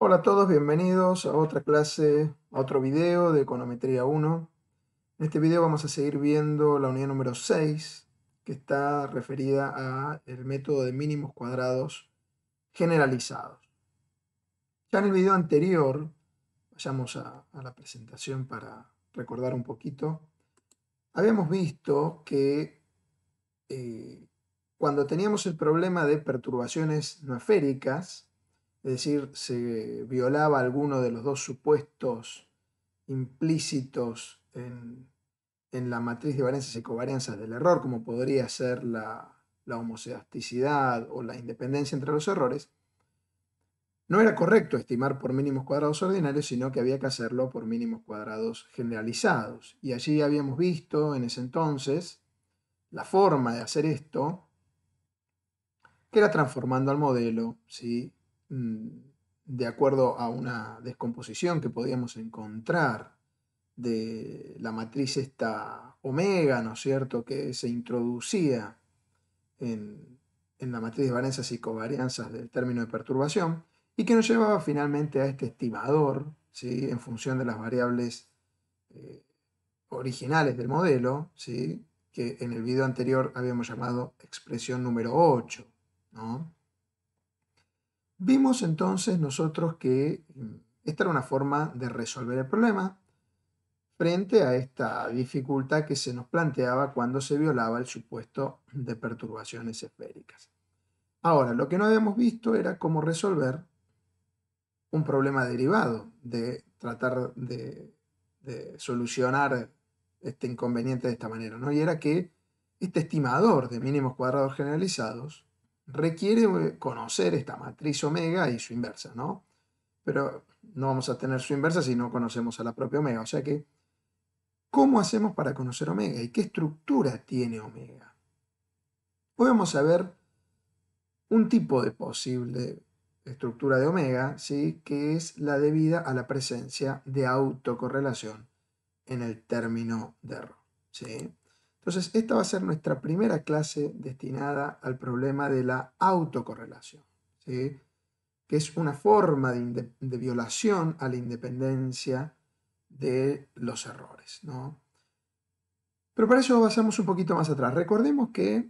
Hola a todos, bienvenidos a otra clase, a otro video de Econometría 1. En este video vamos a seguir viendo la unidad número 6, que está referida a el método de mínimos cuadrados generalizados. Ya en el video anterior, vayamos a, la presentación para recordar un poquito, habíamos visto que eh, cuando teníamos el problema de perturbaciones no esféricas, es decir, se violaba alguno de los dos supuestos implícitos en, la matriz de varianzas y covarianzas del error, como podría ser la, la o la independencia entre los errores, no era correcto estimar por mínimos cuadrados ordinarios, sino que había que hacerlo por mínimos cuadrados generalizados. Y allí habíamos visto en ese entonces la forma de hacer esto, que era transformando al modelo ¿sí? Mm, de acuerdo a una descomposición que podíamos encontrar de la matriz esta omega, ¿no es cierto?, que se introducía en, en la matriz de varianzas y covarianzas del término de perturbación, y que nos llevaba finalmente a este estimador, ¿sí? en función de las variables eh, originales del modelo, ¿sí? que en el video anterior habíamos llamado expresión número 8. ¿no? Vimos entonces nosotros que mm, esta era una forma de resolver el problema frente a esta dificultad que se nos planteaba cuando se violaba el supuesto de perturbaciones esféricas. Ahora, lo que no habíamos visto era cómo resolver un problema derivado de tratar de, solucionar este inconveniente de esta manera, ¿no? Y era que este estimador de mínimos cuadrados generalizados requiere eh, conocer esta matriz omega y su inversa, ¿no? Pero no vamos a tener su inversa si no conocemos a la propia omega. O sea que, ¿cómo hacemos para conocer omega? ¿Y qué estructura tiene omega? Hoy vamos a ver un tipo de posible estructura de omega, ¿sí? que es la debida a la presencia de autocorrelación en el término de error. ¿sí? Entonces, esta va a ser nuestra primera clase destinada al problema de la autocorrelación, que es una forma de, violación a la independencia de los errores. Pero para eso pasamos un poquito más atrás. Recordemos que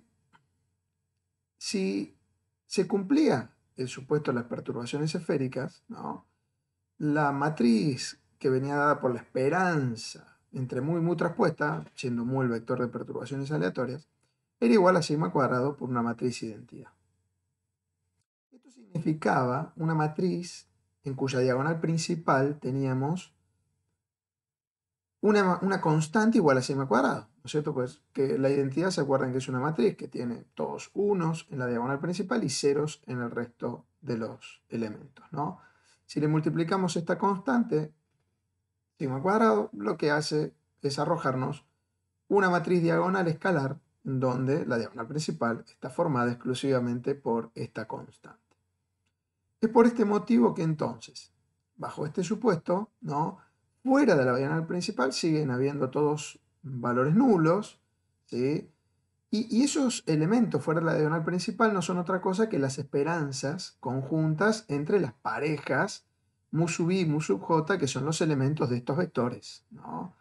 si se cumplía el supuesto de las perturbaciones esféricas, la matriz que venía dada por la esperanza entre muy y mu traspuesta, siendo mu el vector de perturbaciones aleatorias, era igual a sigma cuadrado por una matriz identidad. Esto significaba una matriz en cuya diagonal principal teníamos una, constante igual a sigma cuadrado, ¿no es cierto? Pues que la identidad, se acuerdan que es una matriz que tiene todos unos en la diagonal principal y ceros en el resto de los elementos, ¿no? Si le multiplicamos esta constante sigma cuadrado lo que hace es arrojarnos una matriz diagonal escalar donde la diagonal principal está formada exclusivamente por esta constante. Es por este motivo que entonces, bajo este supuesto, ¿no? fuera de la diagonal principal siguen habiendo todos valores nulos, ¿sí? Y, y, esos elementos fuera de la diagonal principal no son otra cosa que las esperanzas conjuntas entre las parejas mu sub i, mu sub j, que son los elementos de estos vectores, ¿no?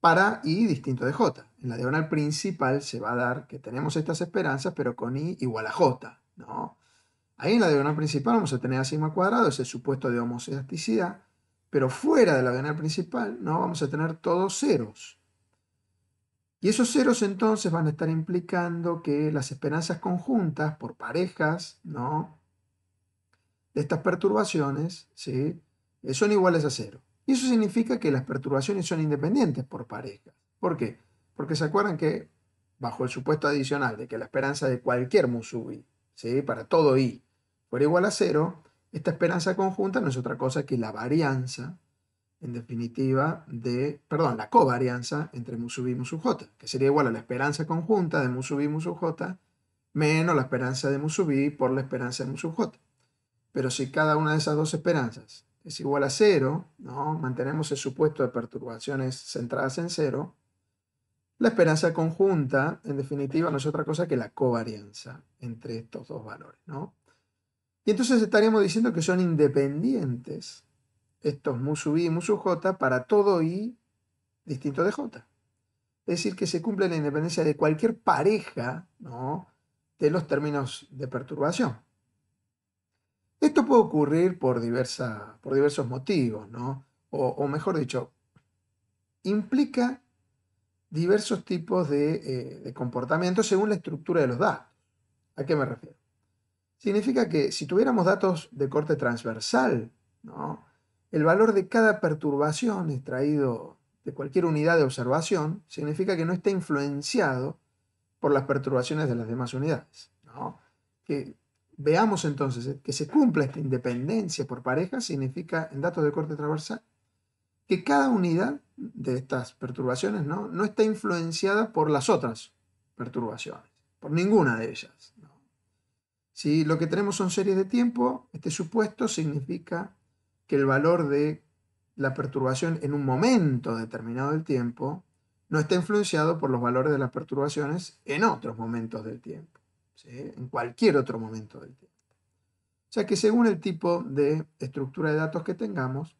Para i distinto de j. En la diagonal principal se va a dar que tenemos estas esperanzas, pero con i igual a j, ¿no? Ahí en la diagonal principal vamos a tener a sigma cuadrado, el supuesto de homocidasticidad, pero fuera de la diagonal principal no vamos a tener todos ceros. Y esos ceros entonces van a estar implicando que las esperanzas conjuntas por parejas, ¿no? De estas perturbaciones, ¿sí? Eh, son iguales a cero. Y eso significa que las perturbaciones son independientes por parejas. ¿Por qué? Porque se acuerdan que, bajo el supuesto adicional de que la esperanza de cualquier musubi, ¿sí? para todo i, fuera igual a cero, esta esperanza conjunta no es otra cosa que la varianza, en definitiva, de, perdón, la covarianza entre musubi y musujota, que sería igual a la esperanza conjunta de musubi y musujota menos la esperanza de musubi por la esperanza de musujota. Pero si cada una de esas dos esperanzas es igual a cero, ¿no? mantenemos el supuesto de perturbaciones centradas en cero, la esperanza conjunta, en definitiva, no es otra cosa que la covarianza entre estos dos valores. ¿no? Y entonces estaríamos diciendo que son independientes estos mu sub i y mu sub j para todo i distinto de j. Es decir, que se cumple la independencia de cualquier pareja de los términos de perturbación. Esto puede ocurrir por, por diversos motivos, ¿no? O, mejor dicho, implica diversos tipos eh, de, comportamientos según la estructura de los datos. ¿A qué me refiero? Significa que si tuviéramos datos de corte transversal, ¿no? el valor de cada perturbación extraído de cualquier unidad de observación significa que no está influenciado por las perturbaciones de las demás unidades. ¿no? Que veamos entonces eh, que se cumpla esta independencia por pareja significa, en datos de corte transversal, que cada unidad de estas perturbaciones ¿no? está influenciada por las otras perturbaciones, por ninguna de ellas. Si lo que tenemos son series de tiempo, este supuesto significa que el valor de la perturbación en un momento determinado del tiempo no está influenciado por los valores de las perturbaciones en otros momentos del tiempo en cualquier otro momento del tiempo. O sea que según el tipo de estructura de datos que tengamos,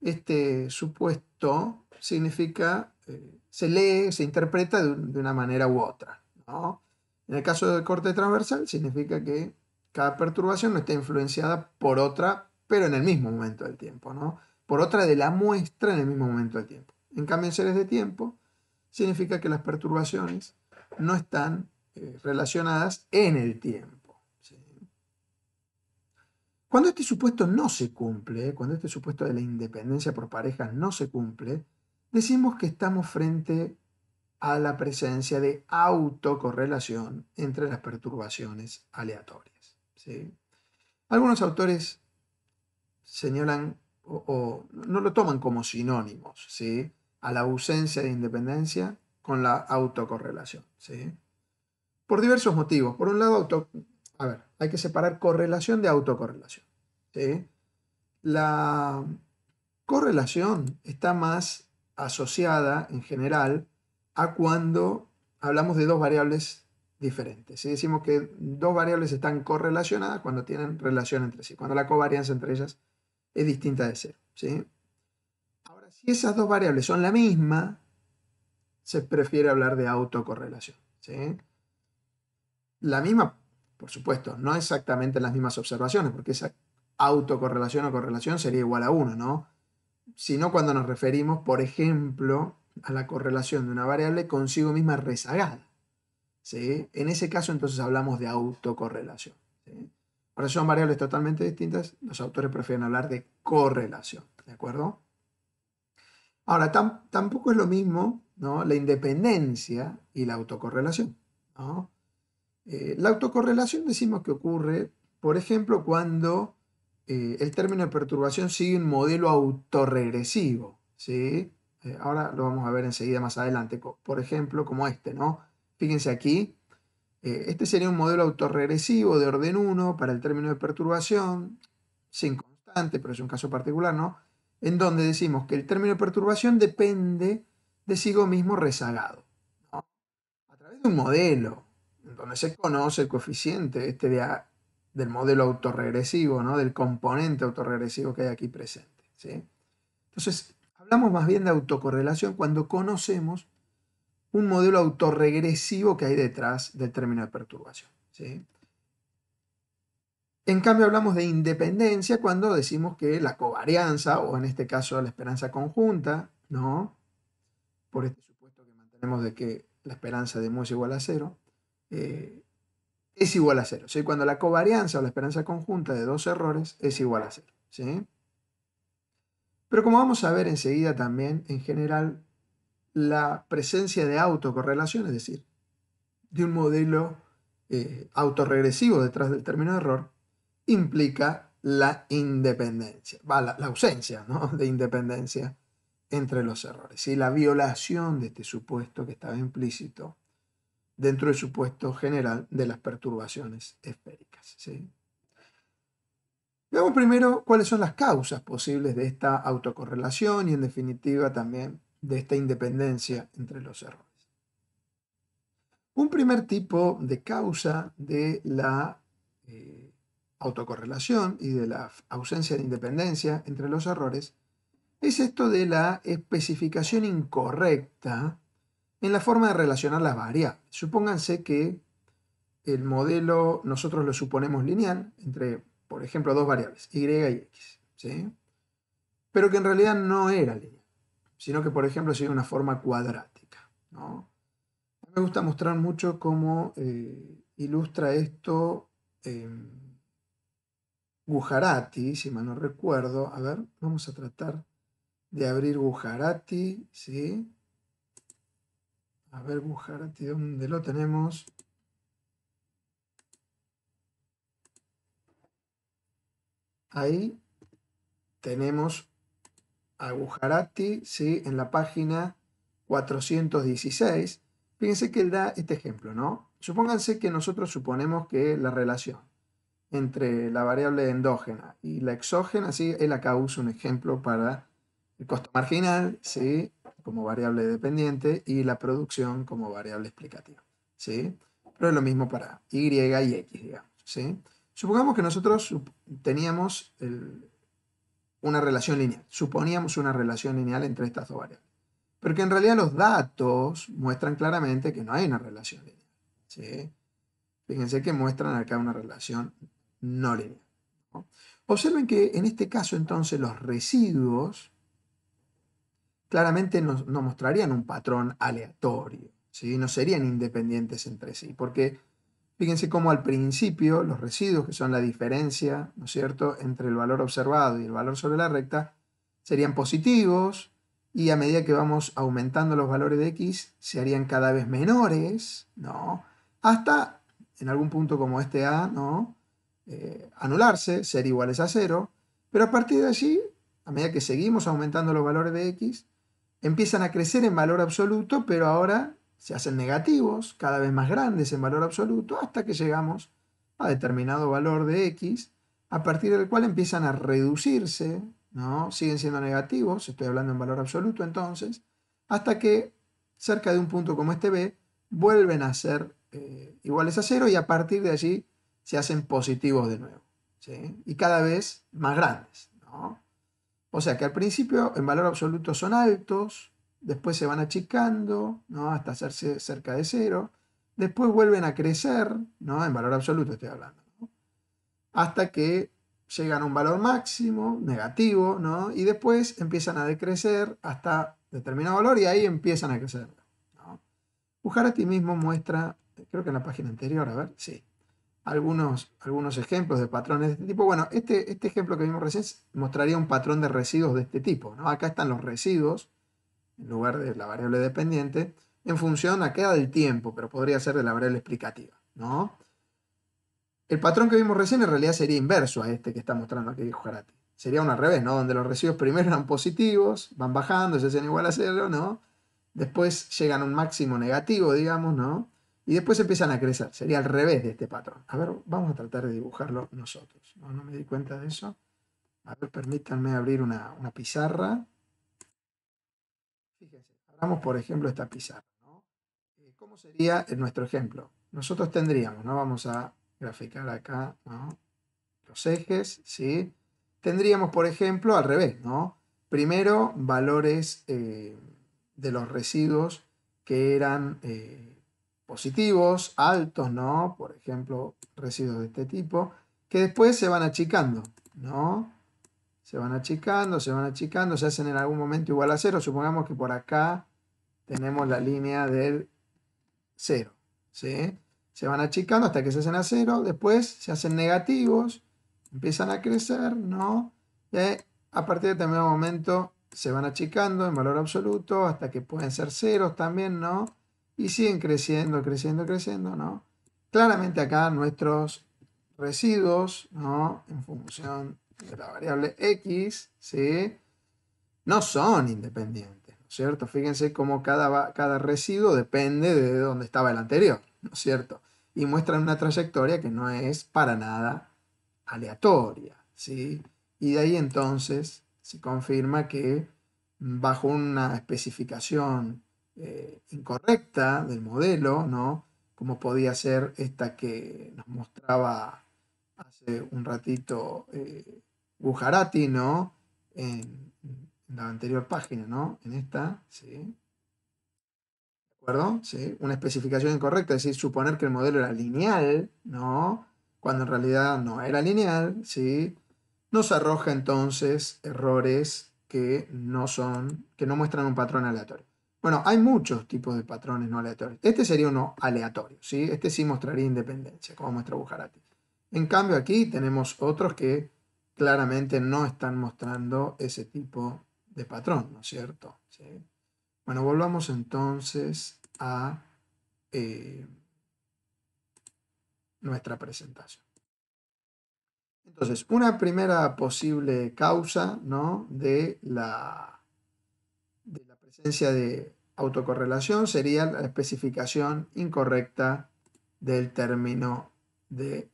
este supuesto significa, eh, se lee, se interpreta de, una manera u otra. En el caso del corte transversal, significa que cada perturbación no está influenciada por otra, pero en el mismo momento del tiempo, ¿no? Por otra de la muestra en el mismo momento del tiempo. En cambio, en seres de tiempo, significa que las perturbaciones no están eh, relacionadas en el tiempo. Cuando este supuesto no se cumple, cuando este supuesto de la independencia por pareja no se cumple, decimos que estamos frente a la presencia de autocorrelación entre las perturbaciones aleatorias. Algunos autores señalan o, no lo toman como sinónimos a la ausencia de independencia con la autocorrelación. Por diversos motivos. Por un lado, a ver, hay que separar correlación de autocorrelación. La correlación está más asociada en general a cuando hablamos de dos variables diferentes. Si decimos que dos variables están correlacionadas cuando tienen relación entre sí, cuando la covarianza entre ellas es distinta de cero. Ahora, si esas dos variables son la misma, se prefiere hablar de autocorrelación la misma, por supuesto, no exactamente las mismas observaciones, porque esa autocorrelación o correlación sería igual a 1, ¿no? Sino cuando nos referimos, por ejemplo, a la correlación de una variable consigo misma rezagada. En ese caso entonces hablamos de autocorrelación. ¿sí? Ahora son variables totalmente distintas, los autores prefieren hablar de correlación, ¿de acuerdo? Ahora, tampoco es lo mismo ¿no? la independencia y la autocorrelación. ¿no? Eh, la autocorrelación decimos que ocurre, por ejemplo, cuando eh, el término de perturbación sigue un modelo autorregresivo. Eh, ahora lo vamos a ver enseguida más adelante, por ejemplo, como este, ¿no? Fíjense aquí, este sería un modelo autorregresivo de orden 1 para el término de perturbación, sin constante, pero es un caso particular, ¿no? En donde decimos que el término de perturbación depende de sí mismo rezagado. A través de un modelo, donde se conoce el coeficiente este de del modelo autorregresivo, ¿no? del componente autorregresivo que hay aquí presente. ¿sí? Entonces, hablamos más bien de autocorrelación cuando conocemos un modelo autorregresivo que hay detrás del término de perturbación. En cambio, hablamos de independencia cuando decimos que la covarianza, o en este caso la esperanza conjunta, ¿no? por este supuesto que mantenemos de que la esperanza de mu es igual a cero, eh, es igual a cero. Cuando la covarianza o la esperanza conjunta de dos errores es igual a cero. ¿sí? Pero como vamos a ver enseguida también, en general, la presencia de autocorrelación, es decir, de un modelo autoregresivo eh, autorregresivo detrás del término error, implica la independencia, la, ausencia ¿no? de independencia entre los errores, y la violación de este supuesto que estaba implícito dentro del supuesto general de las perturbaciones esféricas. Veamos primero cuáles son las causas posibles de esta autocorrelación y en definitiva también de esta independencia entre los errores. Un primer tipo de causa de la eh, autocorrelación y de la ausencia de independencia entre los errores es esto de la especificación incorrecta en la forma de relacionar las variables. Supónganse que el modelo nosotros lo suponemos lineal entre, por ejemplo, dos variables, y y x, ¿sí? pero que en realidad no era lineal, sino que, por ejemplo, sería una forma cuadrática. ¿no? Me gusta mostrar mucho cómo eh, ilustra esto em, Gujarati, si mal no recuerdo. A ver, vamos a tratar de abrir Gujarati, ¿sí? A ver, Bujarati, ¿dónde lo tenemos? Ahí tenemos a Bujarati, ¿sí? En la página 416. Fíjense que él da este ejemplo, ¿no? Supónganse que nosotros suponemos que la relación entre la variable endógena y la exógena, ¿sí? él acá usa un ejemplo para el costo marginal, ¿sí? Como variable dependiente y la producción como variable explicativa, ¿sí? Pero es lo mismo para Y y X, digamos, ¿sí? Supongamos que nosotros teníamos una relación lineal, suponíamos una relación lineal entre estas dos variables, pero que en realidad los datos muestran claramente que no hay una relación lineal, Fíjense que muestran acá una relación no lineal. Observen que en este caso entonces los residuos claramente nos, mostrarían un patrón aleatorio, ¿sí? no serían independientes entre sí, porque fíjense cómo al principio los residuos, que son la diferencia, ¿no es cierto?, entre el valor observado y el valor sobre la recta, serían positivos, y a medida que vamos aumentando los valores de x, se harían cada vez menores, ¿no? Hasta en algún punto como este A, ¿no? Eh, anularse, ser iguales a cero, pero a partir de allí, a medida que seguimos aumentando los valores de x, empiezan a crecer en valor absoluto, pero ahora se hacen negativos, cada vez más grandes en valor absoluto, hasta que llegamos a determinado valor de X, a partir del cual empiezan a reducirse, ¿no? Siguen siendo negativos, estoy hablando en valor absoluto entonces, hasta que cerca de un punto como este B, vuelven a ser eh, iguales a cero y a partir de allí se hacen positivos de nuevo. ¿sí? Y cada vez más grandes. ¿no? O sea que al principio en valor absoluto son altos, después se van achicando, ¿no? Hasta hacerse cerca de cero, después vuelven a crecer, ¿no? En valor absoluto estoy hablando, Hasta que llegan a un valor máximo, negativo, Y después empiezan a decrecer hasta determinado valor y ahí empiezan a crecer. a ti mismo muestra, creo que en la página anterior, a ver, sí, algunos, algunos ejemplos de patrones de este tipo. Bueno, este, este ejemplo que vimos recién mostraría un patrón de residuos de este tipo. ¿no? Acá están los residuos, en lugar de la variable dependiente, en función a queda del tiempo, pero podría ser de la variable explicativa. ¿no? El patrón que vimos recién en realidad sería inverso a este que está mostrando aquí Jarati. Sería una al revés, ¿no? Donde los residuos primero eran positivos, van bajando, se hacen igual a cero, ¿no? Después llegan a un máximo negativo, digamos, ¿no? y después empiezan a crecer. Sería al revés de este patrón. A ver, vamos a tratar de dibujarlo nosotros. No, me di cuenta de eso. A ver, permítanme abrir una, una pizarra. Fíjense, hagamos, por ejemplo esta pizarra. Eh, ¿Cómo sería nuestro ejemplo? Nosotros tendríamos, no vamos a graficar acá los ejes, ¿sí? Tendríamos, por ejemplo, al revés, ¿no? Primero, valores eh, de los residuos que eran... Eh, positivos, altos, ¿no? Por ejemplo, residuos de este tipo, que después se van achicando, ¿no? Se van achicando, se van achicando, se hacen en algún momento igual a cero. Supongamos que por acá tenemos la línea del cero, ¿sí? Se van achicando hasta que se hacen a cero, después se hacen negativos, empiezan a crecer, ¿no? a partir de determinado momento se van achicando en valor absoluto hasta que pueden ser ceros también, ¿no? y siguen creciendo, creciendo, creciendo, ¿no? Claramente acá nuestros residuos, ¿no? En función de la variable x, ¿sí? No son independientes, ¿no es cierto? Fíjense cómo cada, cada residuo depende de dónde estaba el anterior, ¿no es cierto? Y muestran una trayectoria que no es para nada aleatoria, ¿sí? Y de ahí entonces se confirma que bajo una especificación eh, incorrecta del modelo, ¿no? Como podía ser esta que nos mostraba hace un ratito eh, Gujarati, ¿no? En, la anterior página, ¿no? En esta, ¿sí? ¿De acuerdo? ¿Sí? Una especificación incorrecta, es decir, suponer que el modelo era lineal, ¿no? Cuando en realidad no era lineal, ¿sí? Nos arroja entonces errores que no son, que no muestran un patrón aleatorio. Bueno, hay muchos tipos de patrones no aleatorios. Este sería uno aleatorio, ¿sí? Este sí mostraría independencia, como muestra Bujarati. En cambio, aquí tenemos otros que claramente no están mostrando ese tipo de patrón, ¿no es cierto? Bueno, volvamos entonces a eh, nuestra presentación. Entonces, una primera posible causa ¿no? de la de autocorrelación sería la especificación incorrecta del término de,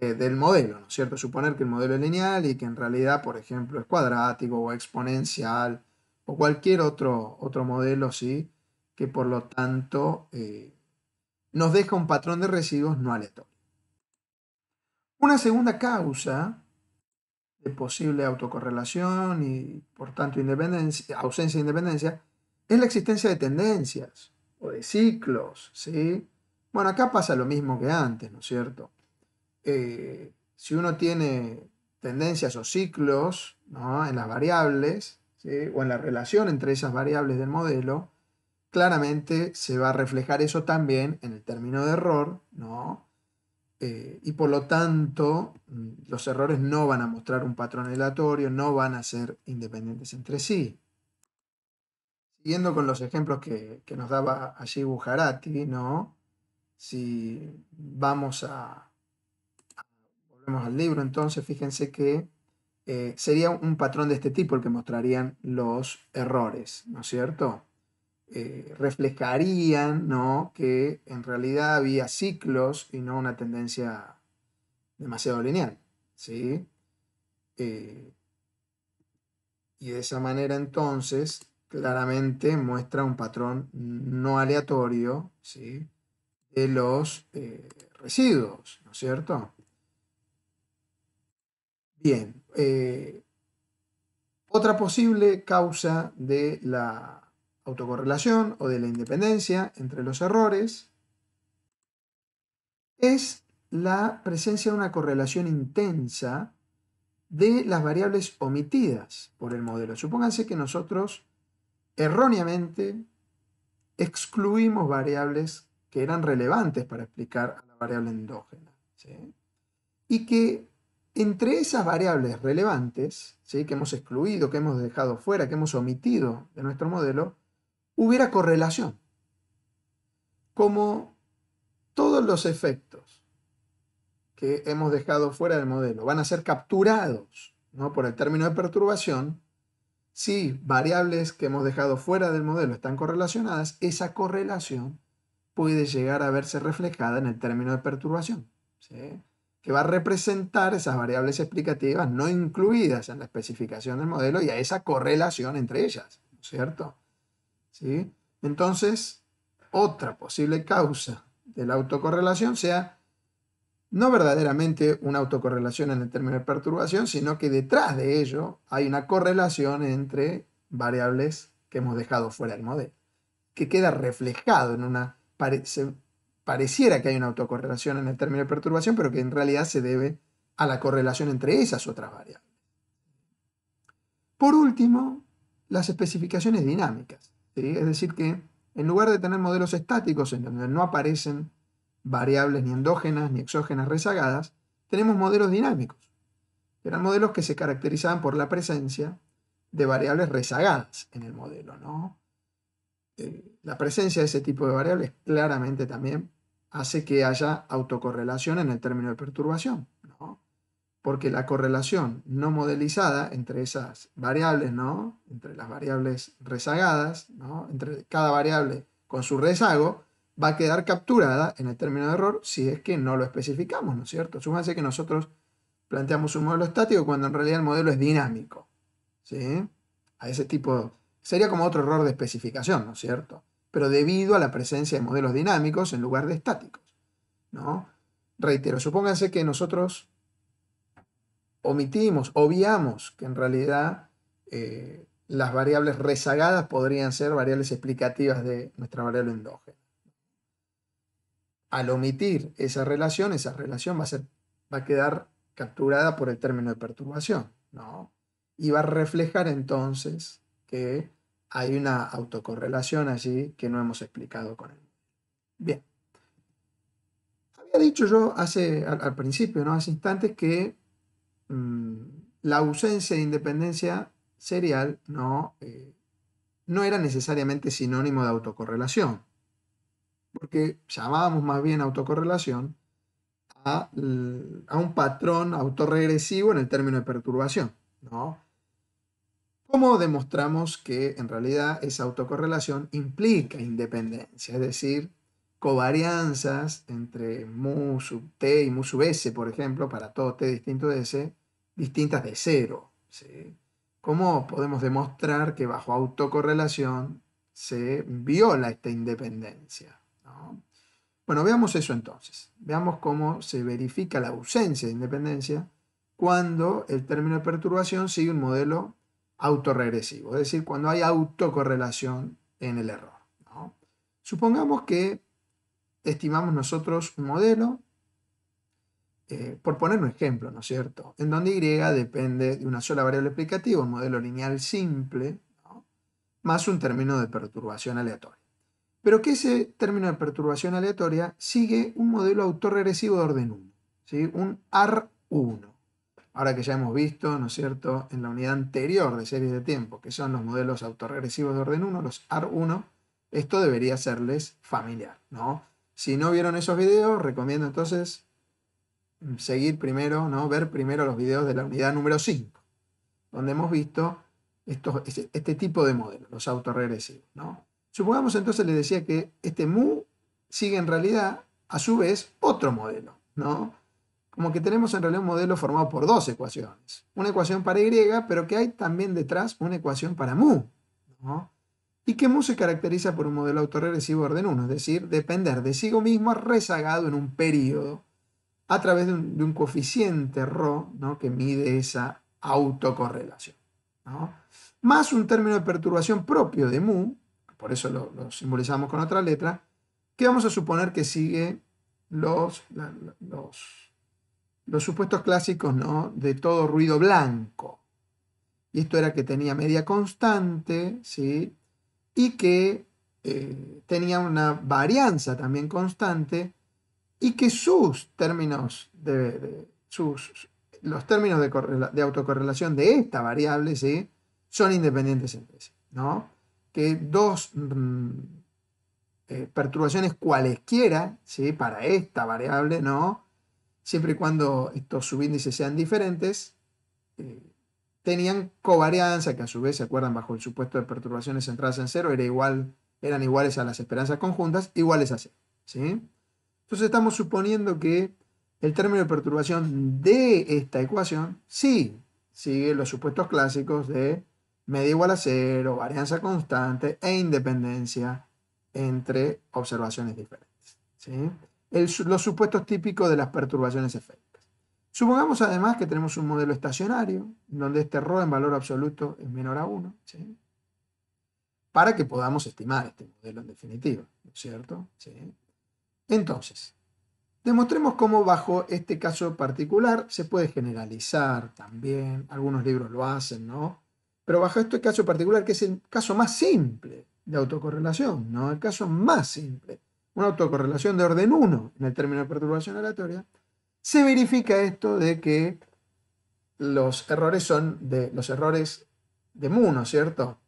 del modelo, ¿no es cierto? Suponer que el modelo es lineal y que en realidad, por ejemplo, es cuadrático o exponencial o cualquier otro, otro modelo, ¿sí? Que por lo tanto eh, nos deja un patrón de residuos no aleatorio. Una segunda causa posible autocorrelación y por tanto independencia, ausencia de independencia, es la existencia de tendencias o de ciclos, ¿sí? Bueno, acá pasa lo mismo que antes, ¿no es cierto? Eh, si uno tiene tendencias o ciclos ¿no? en las variables, o en la relación entre esas variables del modelo, claramente se va a reflejar eso también en el término de error, ¿no? Eh, y por lo tanto mm, los errores no van a mostrar un patrón aleatorio, no van a ser independientes entre sí. Siguiendo con los ejemplos que, nos daba allí Bujarati, ¿no? si vamos a, volvemos al libro, entonces fíjense que eh, sería un patrón de este tipo el que mostrarían los errores, ¿no es cierto? Eh, reflejarían ¿no? que en realidad había ciclos y no una tendencia demasiado lineal. ¿sí? Eh, y de esa manera entonces claramente muestra un patrón no aleatorio ¿sí? de los eh, residuos, ¿no es cierto? Bien, otra posible causa de la autocorrelación o de la independencia entre los errores es la presencia de una correlación intensa de las variables omitidas por el modelo. Supónganse que nosotros erróneamente excluimos variables que eran relevantes para explicar a la variable endógena. Y que entre esas variables relevantes, ¿sí? que hemos excluido, que hemos dejado fuera, que hemos omitido de nuestro modelo, hubiera correlación. Como todos los efectos que hemos dejado fuera del modelo van a ser capturados por el término de perturbación, si variables que hemos dejado fuera del modelo están correlacionadas, esa correlación puede llegar a verse reflejada en el término de perturbación, que va a representar esas variables explicativas no incluidas en la especificación del modelo y a esa correlación entre ellas, ¿cierto? Entonces, otra posible causa de la autocorrelación sea no verdaderamente una autocorrelación en el término de perturbación, sino que detrás de ello hay una correlación entre variables que hemos dejado fuera del modelo, que queda reflejado en una... pareciera que hay una autocorrelación en el término de perturbación, pero que en realidad se debe a la correlación entre esas otras variables. Por último, las especificaciones dinámicas. Es decir, que en lugar de tener modelos estáticos en donde no aparecen variables ni endógenas ni exógenas rezagadas, tenemos modelos dinámicos. Eran modelos que se caracterizaban por la presencia de variables rezagadas en el modelo. Eh, la presencia de ese tipo de variables claramente también hace que haya autocorrelación en el término de perturbación porque la correlación no modelizada entre esas variables, ¿no? entre las variables rezagadas, ¿no? entre cada variable con su rezago, va a quedar capturada en el término de error si es que no lo especificamos, ¿no es cierto? Súmanse que nosotros planteamos un modelo estático cuando en realidad el modelo es dinámico, ¿sí? A ese tipo, sería como otro error de especificación, ¿no es cierto? Pero debido a la presencia de modelos dinámicos en lugar de estáticos, ¿no? Reitero, supónganse que nosotros omitimos, obviamos que en realidad eh, las variables rezagadas podrían ser variables explicativas de nuestra variable endógena. Al omitir esa relación, esa relación va a, ser, va a quedar capturada por el término de perturbación, ¿no? Y va a reflejar entonces que hay una autocorrelación allí que no hemos explicado con él. Bien. Había dicho yo hace, al, al principio, ¿no? Hace instantes que Mm, la ausencia de independencia serial no, eh, no era necesariamente sinónimo de autocorrelación, porque llamábamos más bien autocorrelación a, mm, a un patrón autorregresivo en el término de perturbación. ¿no? ¿Cómo demostramos que en realidad esa autocorrelación implica independencia? Es decir, covarianzas entre mu sub t y mu sub s, por ejemplo, para todo t distinto de s, distintas de cero. ¿Cómo podemos demostrar que bajo autocorrelación se viola esta independencia? Bueno, veamos eso entonces. Veamos cómo se verifica la ausencia de independencia cuando el término de perturbación sigue un modelo autorregresivo, es decir, cuando hay autocorrelación en el error. Supongamos que estimamos nosotros un modelo, eh, por poner un ejemplo, ¿no es cierto?, en donde Y depende de una sola variable explicativa, un modelo lineal simple, más un término de perturbación aleatoria. Pero que ese término de perturbación aleatoria sigue un modelo autorregresivo de orden 1, ¿sí? un AR1. Ahora que ya hemos visto, ¿no es cierto?, en la unidad anterior de series de tiempo, que son los modelos autorregresivos de orden 1, los AR1, esto debería serles familiar, ¿no? Si no vieron esos videos, recomiendo entonces mm, seguir primero, ¿no? ver primero los videos de la unidad número 5, donde hemos visto estos, este, este tipo de modelos, los autorregresivos. ¿no? Supongamos entonces, les decía que este mu sigue en realidad, a su vez, otro modelo. ¿no? Como que tenemos en realidad un modelo formado por dos ecuaciones. Una ecuación para y, pero que hay también detrás una ecuación para mu. ¿no? y que mu se caracteriza por un modelo autorregresivo orden 1, es decir, depender de sí mismo rezagado en un periodo a través de un, coeficiente rho ¿no? que mide esa autocorrelación. ¿no? Más un término de perturbación propio de mu, por eso lo, simbolizamos con otra letra, que vamos a suponer que sigue los, los, supuestos clásicos ¿no? de todo ruido blanco. Y esto era que tenía media constante, ¿sí? y que eh, tenía una varianza también constante y que sus términos de, sus, los términos de, de, autocorrelación de esta variable ¿sí? son independientes entre sí. ¿no? Que dos mm, eh, perturbaciones cualesquiera ¿sí? para esta variable, ¿no? siempre y cuando estos subíndices sean diferentes, eh, tenían covarianza, que a su vez se acuerdan bajo el supuesto de perturbaciones centradas en cero, era igual, eran iguales a las esperanzas conjuntas, iguales a cero. ¿sí? Entonces estamos suponiendo que el término de perturbación de esta ecuación sí sigue los supuestos clásicos de media igual a cero, varianza constante e independencia entre observaciones diferentes. ¿sí? los supuestos típicos de las perturbaciones efectivas. Supongamos además que tenemos un modelo estacionario, donde este error en valor absoluto es menor a 1, para que podamos estimar este modelo en definitiva, cierto? Entonces, demostremos cómo bajo este caso particular se puede generalizar también, algunos libros lo hacen, ¿no? Pero bajo este caso particular, que es el caso más simple de autocorrelación, ¿no? El caso más simple, una autocorrelación de orden 1 en el término de perturbación aleatoria, se verifica esto de que los errores son de los errores de mu, ¿no es cierto?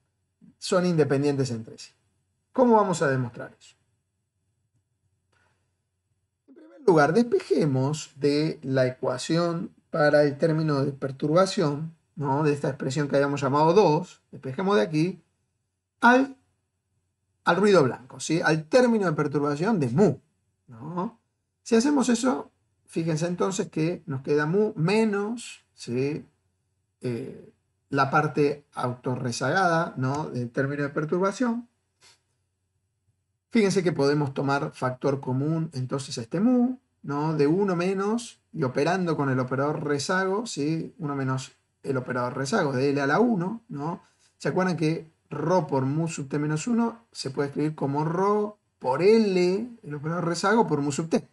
Son independientes entre sí. ¿Cómo vamos a demostrar eso? En primer lugar, despejemos de la ecuación para el término de perturbación, ¿no? de esta expresión que habíamos llamado 2, despejemos de aquí, al, al ruido blanco, ¿sí? al término de perturbación de mu. ¿no? Si hacemos eso, fíjense entonces que nos queda mu menos ¿sí? Eh, la parte autorrezagada ¿no? del término de perturbación. Fíjense que podemos tomar factor común entonces este mu, ¿no? de 1 menos, y operando con el operador rezago, 1 menos el operador rezago, de L a la 1, ¿no? ¿Se acuerdan que ρ por mu sub t menos 1 se puede escribir como ρ por L, el operador rezago, por mu sub t?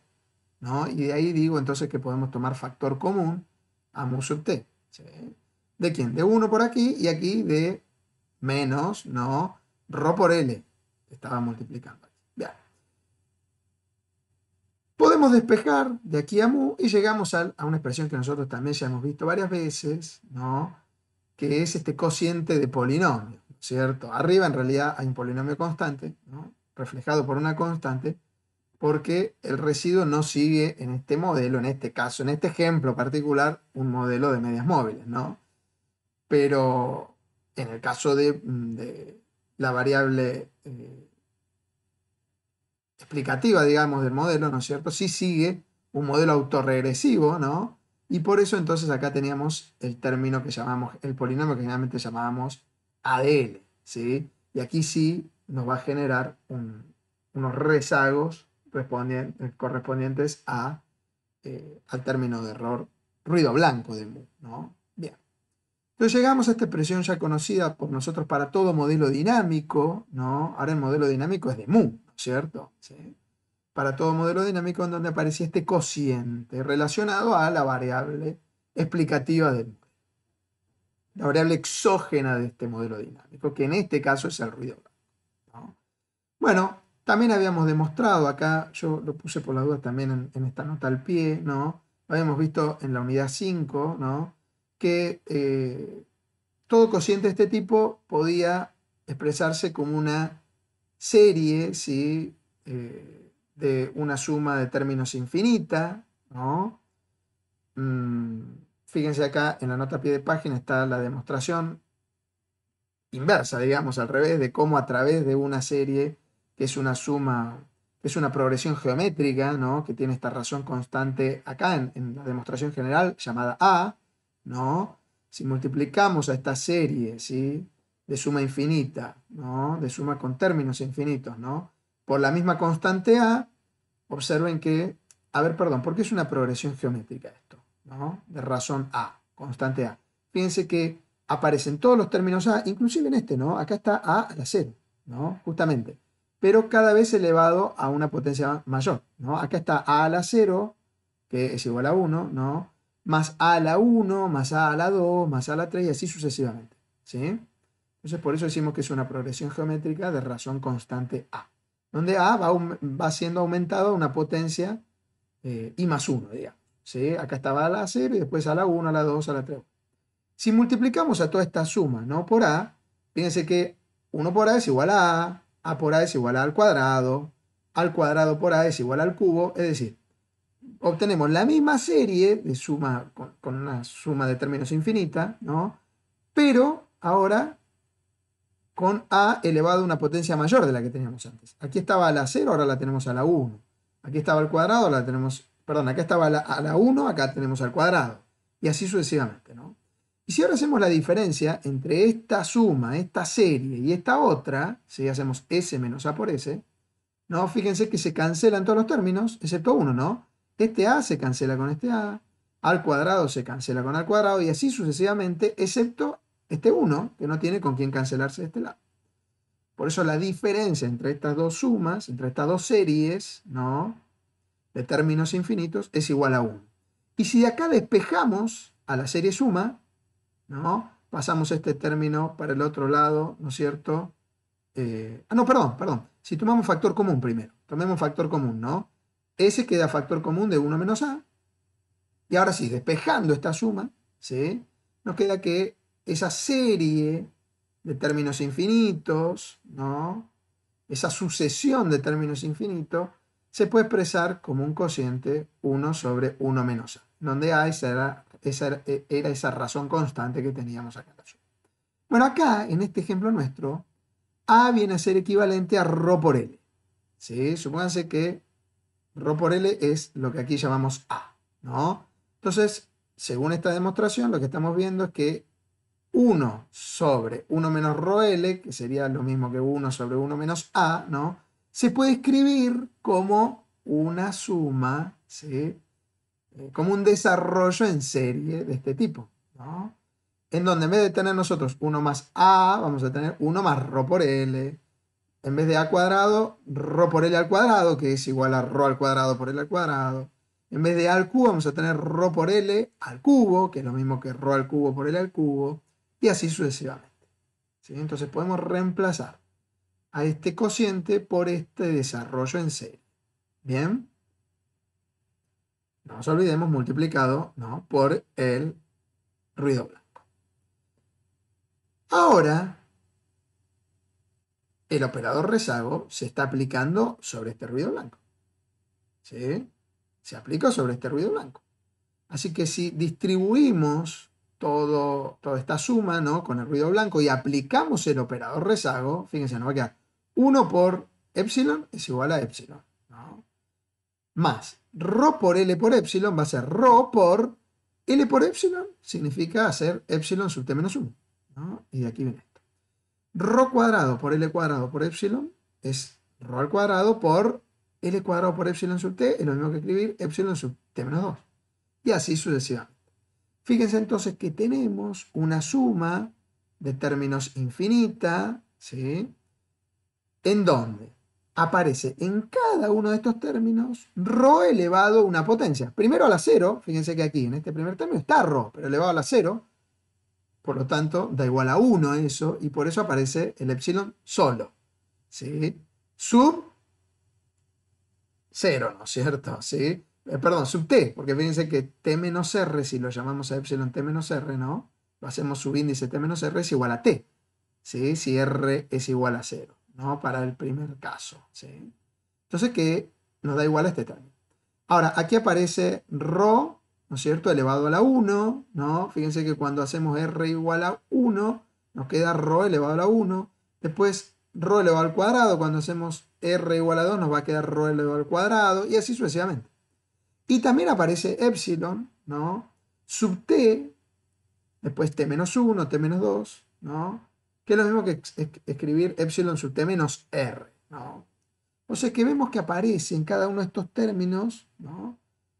Y de ahí digo entonces que podemos tomar factor común a mu sub t. ¿De quién? De 1 por aquí y aquí de menos, ¿no? Rho por L. Estaba multiplicando. Podemos despejar de aquí a mu y llegamos a, una expresión que nosotros también ya hemos visto varias veces, ¿no? Que es este cociente de polinomio, ¿cierto? Arriba en realidad hay un polinomio constante, Reflejado por una constante porque el residuo no sigue en este modelo, en este caso, en este ejemplo particular, un modelo de medias móviles, ¿no? Pero en el caso de, mm, la variable eh, explicativa, digamos, del modelo, ¿no es cierto? Sí sigue un modelo autorregresivo, ¿no? Y por eso entonces acá teníamos el término que llamamos, el polinomio que generalmente llamábamos ADL, ¿sí? Y aquí sí nos va a generar unos rezagos eh, correspondientes a, eh, al término de error ruido blanco de mu, ¿no? Bien. Entonces llegamos a esta expresión ya conocida por nosotros para todo modelo dinámico, ¿no? Ahora el modelo dinámico es de mu, cierto? Para todo modelo dinámico en donde aparecía este cociente relacionado a la variable explicativa de mu. La variable exógena de este modelo dinámico, que en este caso es el ruido blanco. ¿no? Bueno, también habíamos demostrado acá, yo lo puse por la duda también en, esta nota al pie, ¿no? Habíamos visto en la unidad 5, Que eh, todo cociente de este tipo podía expresarse como una serie, ¿sí? Eh, de una suma de términos infinita, mm, fíjense acá en la nota al pie de página está la demostración inversa, digamos, al revés, de cómo a través de una serie que es una suma, es una progresión geométrica, ¿no? Que tiene esta razón constante acá en, la demostración general llamada A, ¿no? Si multiplicamos a esta serie, ¿sí? De suma infinita, ¿no? De suma con términos infinitos, ¿no? Por la misma constante A, observen que, a ver, perdón, ¿por qué es una progresión geométrica esto, ¿no? De razón A, constante A. Fíjense que aparecen todos los términos A, inclusive en este, ¿no? Acá está A a la 0, ¿no? Justamente pero cada vez elevado a una potencia mayor. ¿no? Acá está a a la 0, que es igual a 1, ¿no? más a a la 1, más a a la 2, más a a la 3 y así sucesivamente. ¿sí? Entonces por eso decimos que es una progresión geométrica de razón constante a, donde a va, siendo aumentado a una potencia y eh, más 1, digamos. ¿sí? Acá estaba a la 0 y después a la 1, a la 2, a la 3. Si multiplicamos a toda esta suma ¿no? por a, fíjense que 1 por a es igual a a, a por a es igual a al cuadrado, al cuadrado por a es igual al cubo, es decir, obtenemos la misma serie de suma, con, una suma de términos infinita, ¿no? pero ahora con a elevado a una potencia mayor de la que teníamos antes. Aquí estaba a la 0, ahora la tenemos a la 1. Aquí estaba al cuadrado, la tenemos, perdón, acá estaba a la, 1, acá tenemos al cuadrado. Y así sucesivamente, ¿no? Y si ahora hacemos la diferencia entre esta suma, esta serie y esta otra, si hacemos S menos A por S, ¿no? Fíjense que se cancelan todos los términos, excepto uno, ¿no? Este A se cancela con este A, al cuadrado se cancela con al cuadrado y así sucesivamente, excepto este 1, que no tiene con quién cancelarse de este lado. Por eso la diferencia entre estas dos sumas, entre estas dos series, ¿no? De términos infinitos, es igual a 1. Y si de acá despejamos a la serie suma, ¿no? Pasamos este término para el otro lado, ¿no es cierto? Eh, ah, no, perdón, perdón. Si tomamos factor común primero, tomemos factor común, ¿no? ese queda factor común de 1 menos A. Y ahora sí, despejando esta suma, ¿sí? Nos queda que esa serie de términos infinitos, ¿no? Esa sucesión de términos infinitos se puede expresar como un cociente 1 sobre 1 menos A, donde A será esa e, era esa razón constante que teníamos acá Bueno, acá, en este ejemplo nuestro, A viene a ser equivalente a Rho por L. ¿Sí? Supónganse que Rho por L es lo que aquí llamamos A, ¿no? Entonces, según esta demostración, lo que estamos viendo es que 1 sobre 1 menos Rho L, que sería lo mismo que 1 sobre 1 menos A, ¿no? Se puede escribir como una suma, ¿sí? Eh, como un desarrollo en serie de este tipo, ¿no? En donde en vez de tener nosotros 1 más a, vamos a tener 1 más ρ por l. En vez de a cuadrado, Rho por l al cuadrado, que es igual a Rho al cuadrado por l al cuadrado. En vez de a al cubo, vamos a tener Rho por l al cubo, que es lo mismo que Rho al cubo por l al cubo, y así sucesivamente. Entonces podemos reemplazar a este cociente por este desarrollo en serie. ¿Bien? no nos olvidemos, multiplicado por el ruido blanco. Ahora, el operador rezago se está aplicando sobre este ruido blanco. ¿Sí? Se aplica sobre este ruido blanco. Así que si distribuimos todo, toda esta suma ¿no? con el ruido blanco y aplicamos el operador rezago, fíjense, nos va a quedar 1 por epsilon es igual a epsilon más rho por L por epsilon va a ser rho por L por epsilon, significa hacer epsilon sub T menos 1. Y de aquí viene esto. Rho cuadrado por L cuadrado por epsilon es rho al cuadrado por L cuadrado por epsilon sub T, es lo mismo que escribir epsilon sub T menos 2. Y así sucesivamente. Fíjense entonces que tenemos una suma de términos infinita, ¿sí? ¿En dónde? aparece en cada uno de estos términos ρ elevado a una potencia. Primero a la 0, fíjense que aquí en este primer término está ρ, pero elevado a la 0, por lo tanto da igual a 1 eso, y por eso aparece el epsilon solo. ¿sí? Sub 0, ¿no es cierto? ¿Sí? Eh, perdón, sub t, porque fíjense que t menos r, si lo llamamos a epsilon t menos r, ¿no? Lo hacemos subíndice t menos r es igual a t, Si r es igual a 0. ¿no? Para el primer caso, ¿sí? Entonces que nos da igual a este término. Ahora, aquí aparece rho ¿no es cierto?, elevado a la 1, ¿no? Fíjense que cuando hacemos r igual a 1, nos queda rho elevado a la 1. Después, rho elevado al cuadrado, cuando hacemos r igual a 2, nos va a quedar rho elevado al cuadrado, y así sucesivamente. Y también aparece epsilon, ¿no? Sub t, después t menos 1, t menos 2, ¿no? que es lo mismo que escribir epsilon sub t menos r. ¿no? O sea que vemos que aparece en cada uno de estos términos ¿no?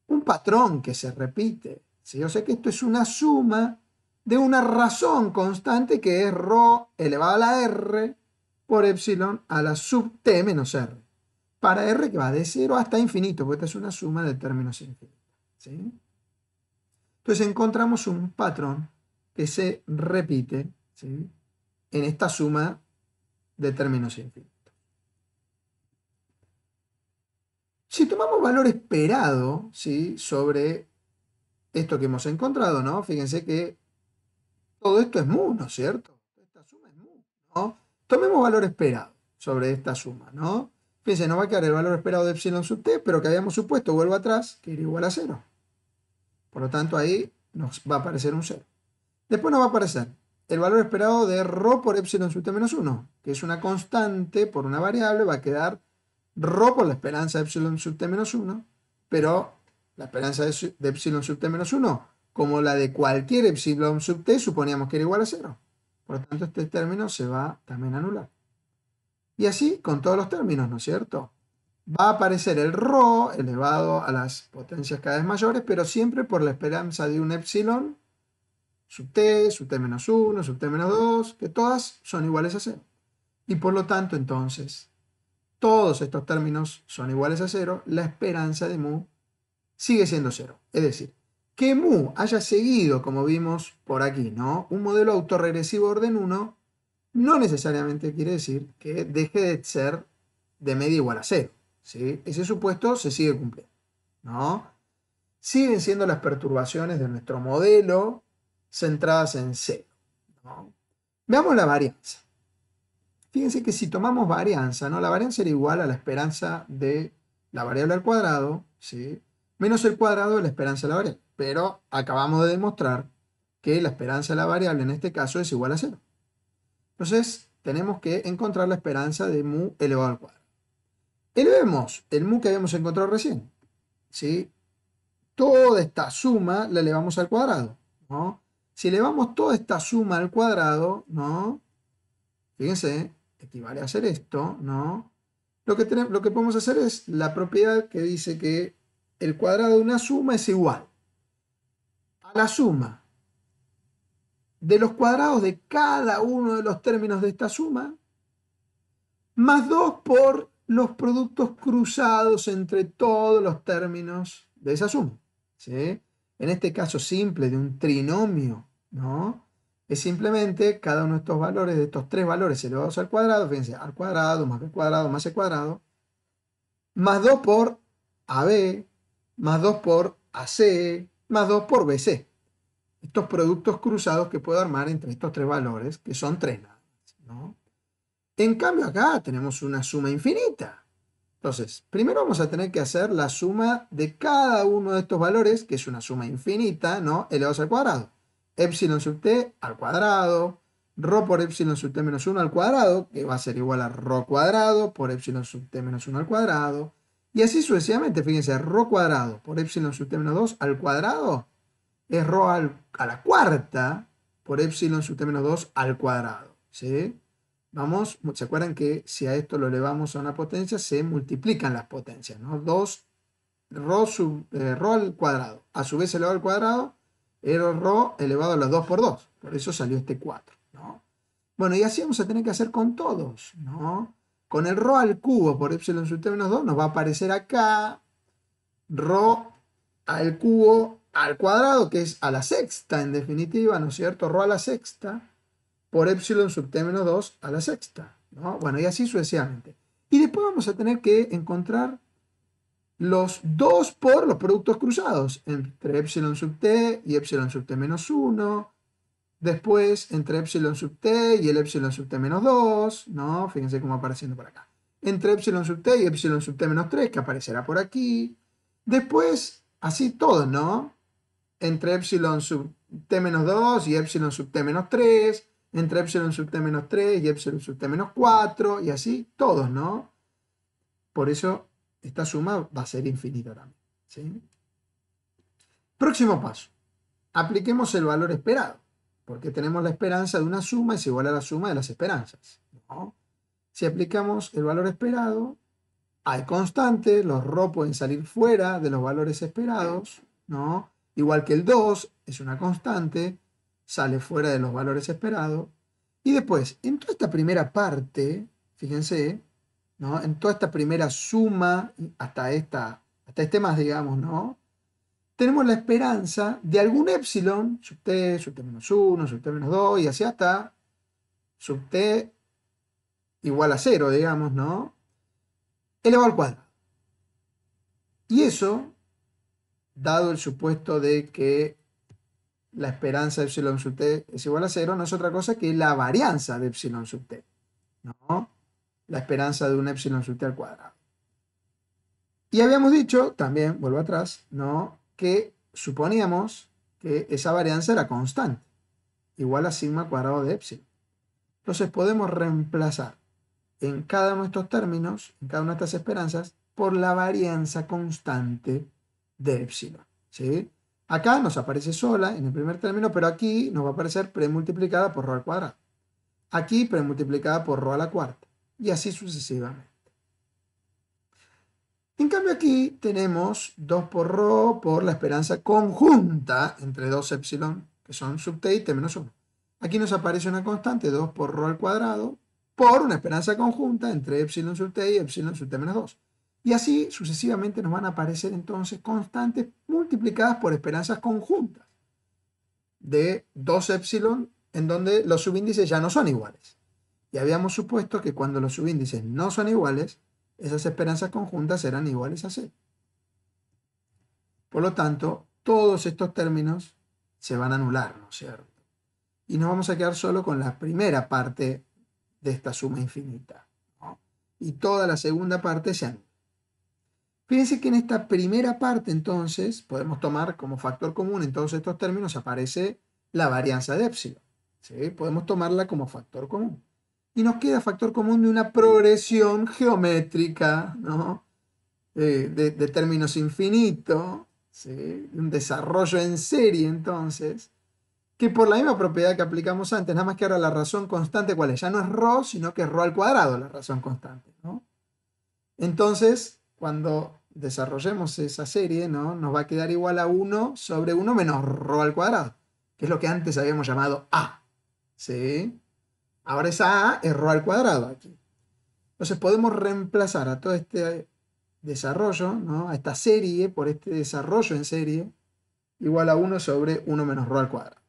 un patrón que se repite. ¿sí? O sea que esto es una suma de una razón constante que es rho elevado a la r por epsilon a la sub t menos r. Para r que va de 0 hasta infinito, porque esta es una suma de términos infinitos. ¿sí? Entonces encontramos un patrón que se repite. ¿sí? en esta suma de términos infinitos. Si tomamos valor esperado ¿sí? sobre esto que hemos encontrado, ¿no? Fíjense que todo esto es mu, ¿no es cierto? Esta suma es mu, ¿no? Tomemos valor esperado sobre esta suma, ¿no? Fíjense, no va a quedar el valor esperado de epsilon sub t, pero que habíamos supuesto, vuelvo atrás, que era igual a cero. Por lo tanto, ahí nos va a aparecer un cero. Después nos va a aparecer el valor esperado de rho por epsilon sub t menos 1, que es una constante por una variable, va a quedar rho por la esperanza de epsilon sub t menos 1, pero la esperanza de, epsilon sub t menos 1, como la de cualquier epsilon sub t, suponíamos que era igual a 0. Por lo tanto, este término se va también a anular. Y así con todos los términos, ¿no es cierto? Va a aparecer el rho elevado a las potencias cada vez mayores, pero siempre por la esperanza de un epsilon sub t, sub t menos 1, sub t menos 2, que todas son iguales a 0. Y por lo tanto, entonces, todos estos términos son iguales a 0, la esperanza de mu sigue siendo 0. Es decir, que mu haya seguido, como vimos por aquí, ¿no? un modelo autorregresivo orden 1, no necesariamente quiere decir que deje de ser de media igual a 0. ¿sí? Ese supuesto se sigue cumpliendo. ¿no? Siguen siendo las perturbaciones de nuestro modelo centradas en cero. Veamos la varianza. Fíjense que si tomamos varianza, ¿no? la varianza era igual a la esperanza de la variable al cuadrado, ¿sí? menos el cuadrado de la esperanza de la variable. Pero acabamos de demostrar que la esperanza de la variable en este caso es igual a cero. Entonces tenemos que encontrar la esperanza de mu elevado al cuadrado. Elevemos el mu que habíamos encontrado recién. ¿sí? Toda esta suma la elevamos al cuadrado. ¿no? Si elevamos toda esta suma al cuadrado, ¿no? Fíjense, equivale a hacer esto, ¿no? Lo que, tenemos, lo que podemos hacer es la propiedad que dice que el cuadrado de una suma es igual a la suma de los cuadrados de cada uno de los términos de esta suma, más 2 por los productos cruzados entre todos los términos de esa suma. ¿sí? en este caso simple, de un trinomio, ¿no? Es simplemente cada uno de estos valores, de estos tres valores elevados al cuadrado, fíjense, al cuadrado, más b cuadrado, más c cuadrado, más 2 por AB, más 2 por AC, más 2 por BC. Estos productos cruzados que puedo armar entre estos tres valores, que son tres nada En cambio acá tenemos una suma infinita, entonces, primero vamos a tener que hacer la suma de cada uno de estos valores, que es una suma infinita, ¿no? elevados al cuadrado. Epsilon sub t al cuadrado, rho por epsilon sub t menos 1 al cuadrado, que va a ser igual a rho cuadrado por epsilon sub t menos 1 al cuadrado, y así sucesivamente, fíjense, rho cuadrado por epsilon sub t menos 2 al cuadrado es rho a la cuarta por epsilon sub t menos 2 al cuadrado, ¿sí? Vamos, se acuerdan que si a esto lo elevamos a una potencia, se multiplican las potencias, ¿no? 2 rho, sub, eh, al cuadrado, a su vez elevado al cuadrado, era rho elevado a los 2 por 2, por eso salió este 4, ¿no? Bueno, y así vamos a tener que hacer con todos, ¿no? Con el rho al cubo por epsilon sub t menos 2 nos va a aparecer acá rho al cubo al cuadrado, que es a la sexta en definitiva, ¿no es cierto? Rho a la sexta por epsilon sub t menos 2 a la sexta. ¿no? Bueno, y así sucesivamente. Y después vamos a tener que encontrar los dos por los productos cruzados, entre epsilon sub t y epsilon sub t menos 1, después entre epsilon sub t y el epsilon sub t menos 2, ¿no? Fíjense cómo apareciendo por acá. Entre epsilon sub t y epsilon sub t menos 3, que aparecerá por aquí. Después, así todo, ¿no? Entre epsilon sub t menos 2 y epsilon sub t menos 3, entre epsilon sub t menos 3 y epsilon sub t menos 4 y así todos, ¿no? Por eso esta suma va a ser infinita también. ¿sí? Próximo paso. Apliquemos el valor esperado, porque tenemos la esperanza de una suma es igual a la suma de las esperanzas. ¿no? Si aplicamos el valor esperado, hay constantes, los ρ pueden salir fuera de los valores esperados, ¿no? Igual que el 2 es una constante, sale fuera de los valores esperados. Y después, en toda esta primera parte, fíjense, ¿no? En toda esta primera suma, hasta, esta, hasta este más, digamos, ¿no? Tenemos la esperanza de algún epsilon, sub t, sub t menos 1, sub t menos 2, y así hasta sub t igual a 0, digamos, ¿no? Elevado al cuadrado. Y eso, dado el supuesto de que la esperanza de epsilon sub t es igual a cero no es otra cosa que la varianza de epsilon sub t, ¿no? La esperanza de un epsilon sub t al cuadrado. Y habíamos dicho, también, vuelvo atrás, ¿no? Que suponíamos que esa varianza era constante, igual a sigma cuadrado de epsilon. Entonces podemos reemplazar en cada uno de estos términos, en cada una de estas esperanzas, por la varianza constante de epsilon, ¿sí? Acá nos aparece sola en el primer término, pero aquí nos va a aparecer premultiplicada por rho al cuadrado. Aquí premultiplicada por rho a la cuarta. Y así sucesivamente. En cambio aquí tenemos 2 por rho por la esperanza conjunta entre 2 epsilon, que son sub t y t menos 1. Aquí nos aparece una constante, 2 por rho al cuadrado, por una esperanza conjunta entre epsilon sub t y epsilon sub t menos 2. Y así sucesivamente nos van a aparecer entonces constantes multiplicadas por esperanzas conjuntas de 2 epsilon en donde los subíndices ya no son iguales. Y habíamos supuesto que cuando los subíndices no son iguales, esas esperanzas conjuntas serán iguales a c. Por lo tanto, todos estos términos se van a anular, ¿no es cierto? Y nos vamos a quedar solo con la primera parte de esta suma infinita. Y toda la segunda parte se anula. Fíjense que en esta primera parte, entonces, podemos tomar como factor común en todos estos términos aparece la varianza de epsilon. ¿sí? Podemos tomarla como factor común. Y nos queda factor común de una progresión geométrica, ¿no? Eh, de, de, términos infinitos, ¿sí? un desarrollo en serie, entonces, que por la misma propiedad que aplicamos antes, nada más que ahora la razón constante, ¿cuál es? Ya no es ρ, sino que es ρ al cuadrado la razón constante, ¿no? Entonces, cuando desarrollemos esa serie, ¿no? Nos va a quedar igual a 1 sobre 1 menos rho al cuadrado, que es lo que antes habíamos llamado A. Ahora esa A es rho al cuadrado Entonces podemos reemplazar a todo este desarrollo, ¿no? A esta serie por este desarrollo en serie igual a 1 sobre 1 menos rho al cuadrado.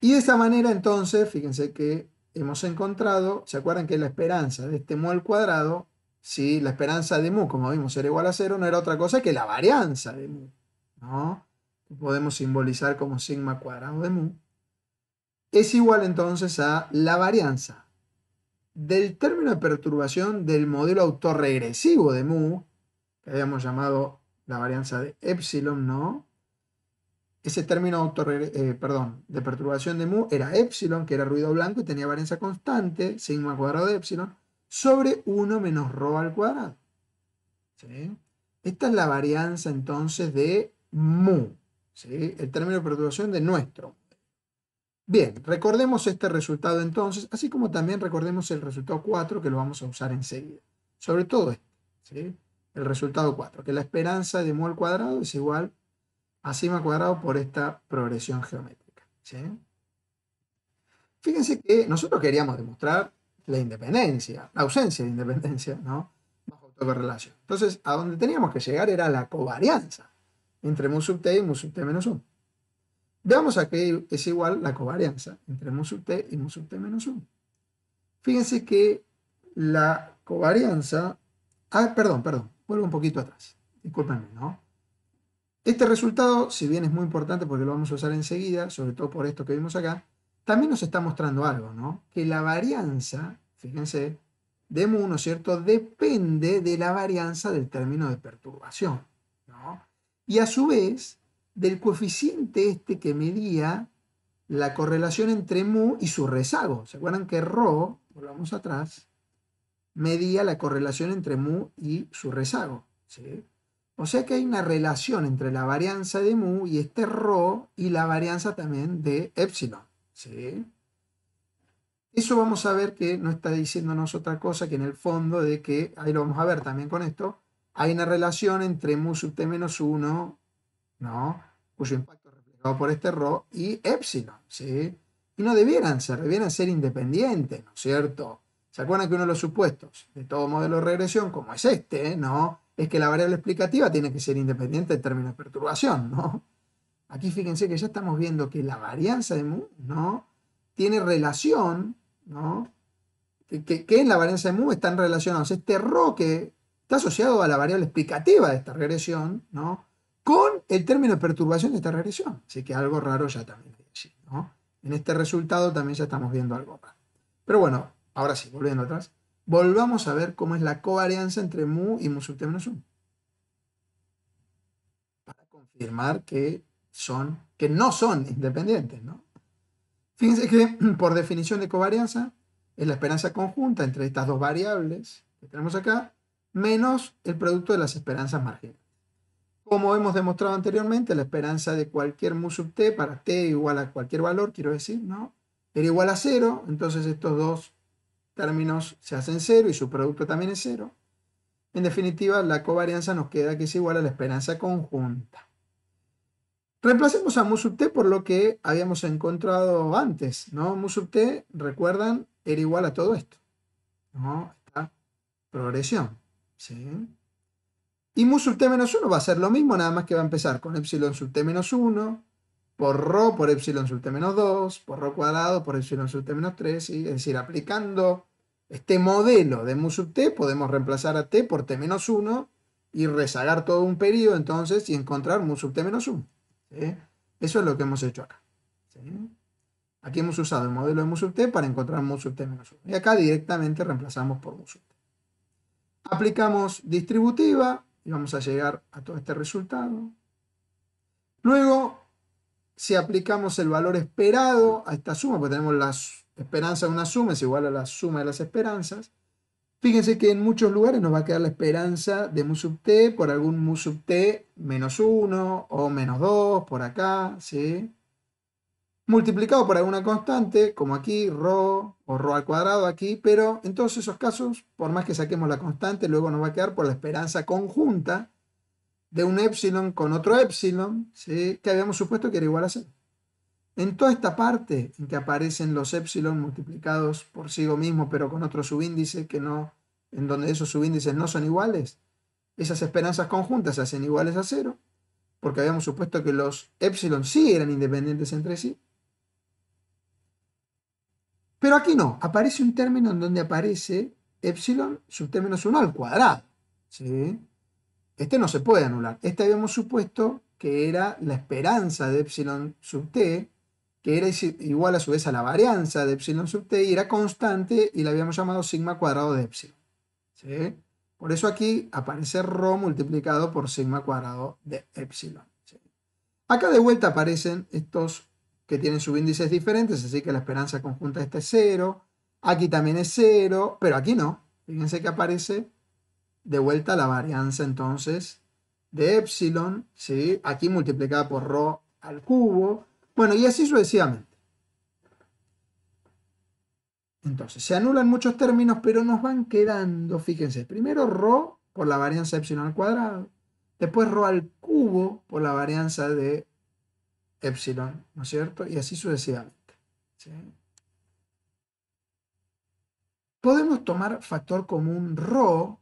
Y de esa manera entonces, fíjense que hemos encontrado, ¿se acuerdan que la esperanza de este mu al cuadrado, si la esperanza de mu, como vimos, era igual a cero, no era otra cosa que la varianza de mu, ¿no? podemos simbolizar como sigma cuadrado de mu, es igual entonces a la varianza del término de perturbación del modelo autorregresivo de mu, que habíamos llamado la varianza de epsilon, ¿no? Ese término eh, de perturbación de mu era epsilon, que era ruido blanco y tenía varianza constante, sigma cuadrado de epsilon, sobre 1 menos rho al cuadrado. Esta es la varianza entonces de mu, el término de perturbación de nuestro. Bien, recordemos este resultado entonces, así como también recordemos el resultado 4 que lo vamos a usar enseguida. Sobre todo este, el resultado 4, que la esperanza de mu al cuadrado es igual a cuadrado por esta progresión geométrica. Fíjense que nosotros queríamos demostrar la independencia, la ausencia de independencia, ¿no? Bajo autocorrelación. Entonces, a donde teníamos que llegar era la covarianza entre mu sub t y mu sub t menos 1. Veamos a qué es igual la covarianza entre mu sub t y mu sub t menos 1. Fíjense que la covarianza... Ah, perdón, perdón, vuelvo un poquito atrás. Discúlpenme, ¿no? Este resultado, si bien es muy importante porque lo vamos a usar enseguida, sobre todo por esto que vimos acá, también nos está mostrando algo, ¿no? Que la varianza, fíjense, de mu, ¿no cierto?, depende de la varianza del término de perturbación, ¿no? Y a su vez, del coeficiente este que medía la correlación entre mu y su rezago. ¿Se acuerdan que Rho, volvamos atrás, medía la correlación entre mu y su rezago? ¿sí? O sea que hay una relación entre la varianza de mu y este rho y la varianza también de epsilon. ¿sí? Eso vamos a ver que no está diciéndonos otra cosa que en el fondo de que, ahí lo vamos a ver también con esto, hay una relación entre mu sub t menos 1, ¿no? cuyo impacto es por este rho, y epsilon. ¿sí? Y no debieran ser, debieran ser independientes, ¿no es cierto? ¿Se acuerdan que uno de los supuestos de todo modelo de regresión, como es este, ¿no? es que la variable explicativa tiene que ser independiente del término de perturbación, ¿no? Aquí fíjense que ya estamos viendo que la varianza de mu, ¿no? Tiene relación, ¿no? Que, que, en la varianza de mu están relacionados este roque que está asociado a la variable explicativa de esta regresión, ¿no? Con el término de perturbación de esta regresión. Así que algo raro ya también En este resultado también ya estamos viendo algo raro. Pero bueno, ahora sí, volviendo atrás volvamos a ver cómo es la covarianza entre mu y mu sub t menos 1. Para confirmar que son, que no son independientes, Fíjense que por definición de covarianza es la esperanza conjunta entre estas dos variables que tenemos acá, menos el producto de las esperanzas marginales. Como hemos demostrado anteriormente, la esperanza de cualquier mu sub t para t igual a cualquier valor, quiero decir, ¿no? Era igual a cero, entonces estos dos términos se hacen cero y su producto también es cero. En definitiva, la covarianza nos queda que es igual a la esperanza conjunta. Reemplacemos a mu sub t por lo que habíamos encontrado antes, ¿no? Mu sub t, recuerdan, era igual a todo esto, Esta progresión, ¿sí? Y mu sub t menos 1 va a ser lo mismo, nada más que va a empezar con epsilon sub t menos 1, por rho por epsilon sub t menos 2, por rho cuadrado por epsilon sub t menos 3, es decir, aplicando este modelo de mu sub t, podemos reemplazar a t por t menos 1 y rezagar todo un periodo entonces y encontrar mu sub t menos 1. Eso es lo que hemos hecho acá. Aquí hemos usado el modelo de mu sub t para encontrar mu sub t menos 1. Y acá directamente reemplazamos por mu sub t. Aplicamos distributiva y vamos a llegar a todo este resultado. Luego si aplicamos el valor esperado a esta suma, pues tenemos la esperanza de una suma, es igual a la suma de las esperanzas. Fíjense que en muchos lugares nos va a quedar la esperanza de mu sub t por algún mu sub t menos 1 o menos 2 por acá, ¿sí? Multiplicado por alguna constante, como aquí, rho o rho al cuadrado aquí, pero en todos esos casos, por más que saquemos la constante, luego nos va a quedar por la esperanza conjunta de un epsilon con otro epsilon, que habíamos supuesto que era igual a cero. En toda esta parte en que aparecen los epsilon multiplicados por sí mismo, pero con otro subíndice que no, en donde esos subíndices no son iguales, esas esperanzas conjuntas se hacen iguales a cero, porque habíamos supuesto que los epsilon sí eran independientes entre sí. Pero aquí no, aparece un término en donde aparece epsilon menos 1 al cuadrado. ¿sí? Este no se puede anular. Este habíamos supuesto que era la esperanza de epsilon sub t, que era igual a su vez a la varianza de epsilon sub t, y era constante y la habíamos llamado sigma cuadrado de epsilon. Por eso aquí aparece rho multiplicado por sigma cuadrado de epsilon. Acá de vuelta aparecen estos que tienen subíndices diferentes, así que la esperanza conjunta este es 0. Aquí también es 0, pero aquí no. Fíjense que aparece de vuelta la varianza entonces de epsilon, ¿sí? aquí multiplicada por rho al cubo, bueno, y así sucesivamente. Entonces, se anulan muchos términos, pero nos van quedando, fíjense, primero rho por la varianza epsilon al cuadrado, después rho al cubo por la varianza de epsilon, ¿no es cierto? Y así sucesivamente. Podemos tomar factor común rho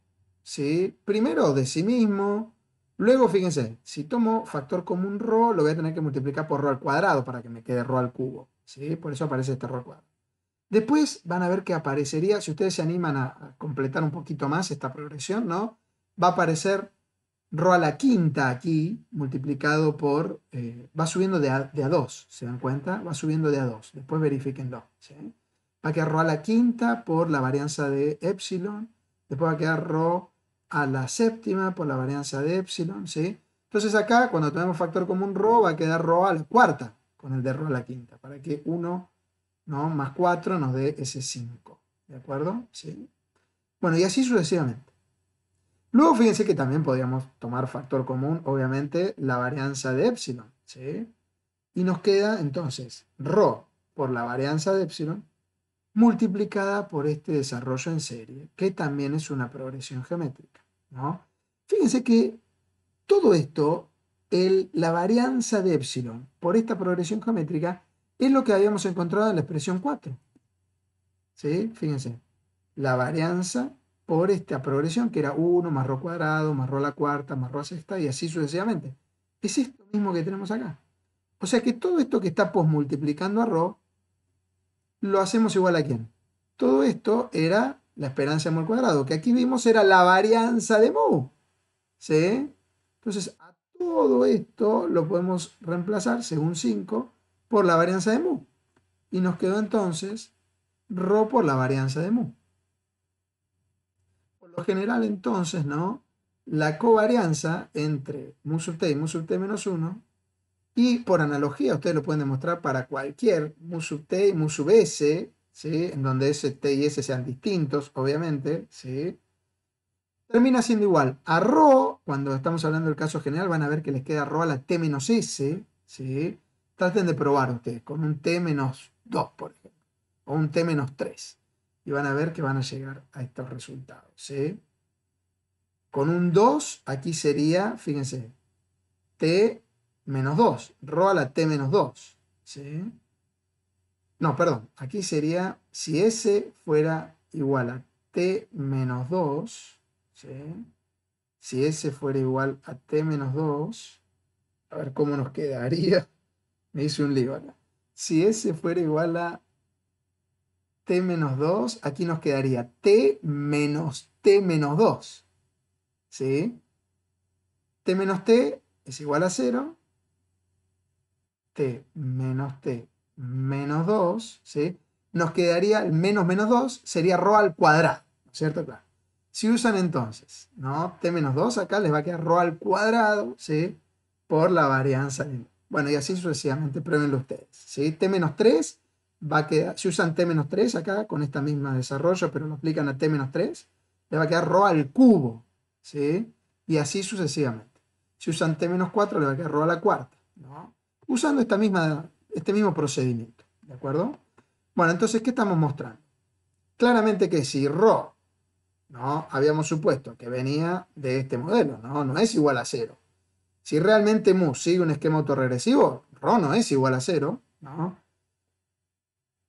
Primero de sí mismo. Luego, fíjense, si tomo factor común ρ, lo voy a tener que multiplicar por ρ al cuadrado para que me quede rho al cubo. ¿sí? Por eso aparece este rho al cuadrado. Después van a ver que aparecería, si ustedes se animan a completar un poquito más esta progresión, ¿no? Va a aparecer rho a la quinta aquí, multiplicado por, eh, va subiendo de a, a 2, ¿se dan cuenta? Va subiendo de a 2, después verifiquenlo ¿sí? Va a quedar rho a la quinta por la varianza de epsilon, después va a quedar rho a la séptima por la varianza de epsilon, ¿sí? Entonces acá, cuando tenemos factor común rho, va a quedar rho a la cuarta con el de rho a la quinta, para que 1 ¿no? más 4 nos dé ese 5, ¿de acuerdo? ¿Sí? Bueno, y así sucesivamente. Luego fíjense que también podríamos tomar factor común, obviamente, la varianza de epsilon, ¿sí? Y nos queda entonces ρ por la varianza de epsilon multiplicada por este desarrollo en serie, que también es una progresión geométrica. ¿no? Fíjense que todo esto, el, la varianza de epsilon por esta progresión geométrica, es lo que habíamos encontrado en la expresión 4. ¿Sí? Fíjense, la varianza por esta progresión, que era 1 más rho cuadrado, más rho a la cuarta, más rho a sexta, y así sucesivamente. Es esto mismo que tenemos acá. O sea que todo esto que está posmultiplicando a rho lo hacemos igual a quién. Todo esto era la esperanza de mu al cuadrado, que aquí vimos era la varianza de mu. ¿Sí? Entonces, a todo esto lo podemos reemplazar, según 5, por la varianza de mu. Y nos quedó entonces rho por la varianza de mu. Por lo general, entonces, ¿no? La covarianza entre mu sub t y mu sub t menos 1 y por analogía, ustedes lo pueden demostrar para cualquier mu sub t y mu sub s, en donde ese t y s sean distintos, obviamente, ¿sí? termina siendo igual a rho, cuando estamos hablando del caso general, van a ver que les queda rho a la t menos s, ¿sí? traten de probar ustedes con un t menos 2, por ejemplo, o un t menos 3, y van a ver que van a llegar a estos resultados. ¿sí? Con un 2, aquí sería, fíjense, t menos 2. Rho a la t menos 2. ¿sí? No, perdón. Aquí sería, si s fuera igual a t menos 2, ¿sí? si s fuera igual a t menos 2, a ver cómo nos quedaría. Me hice un lío acá. Si s fuera igual a t menos 2, aquí nos quedaría t menos t menos 2. ¿Sí? t menos t es igual a 0 t menos t menos 2, ¿sí? Nos quedaría el menos menos 2, sería rho al cuadrado, ¿cierto? Claro. Si usan entonces, ¿no? T menos 2 acá les va a quedar rho al cuadrado, ¿sí? Por la varianza. Bueno, y así sucesivamente, pruébenlo ustedes, ¿sí? T menos 3 va a quedar, si usan T menos 3 acá, con esta misma desarrollo, pero lo aplican a T menos 3, les va a quedar rho al cubo, ¿sí? Y así sucesivamente. Si usan T menos 4, le va a quedar rho a la cuarta, ¿no? usando esta misma, este mismo procedimiento. ¿De acuerdo? Bueno, entonces, ¿qué estamos mostrando? Claramente que si rho, ¿no? Habíamos supuesto que venía de este modelo, ¿no? No es igual a cero. Si realmente mu sigue un esquema autorregresivo, rho no es igual a cero, ¿no?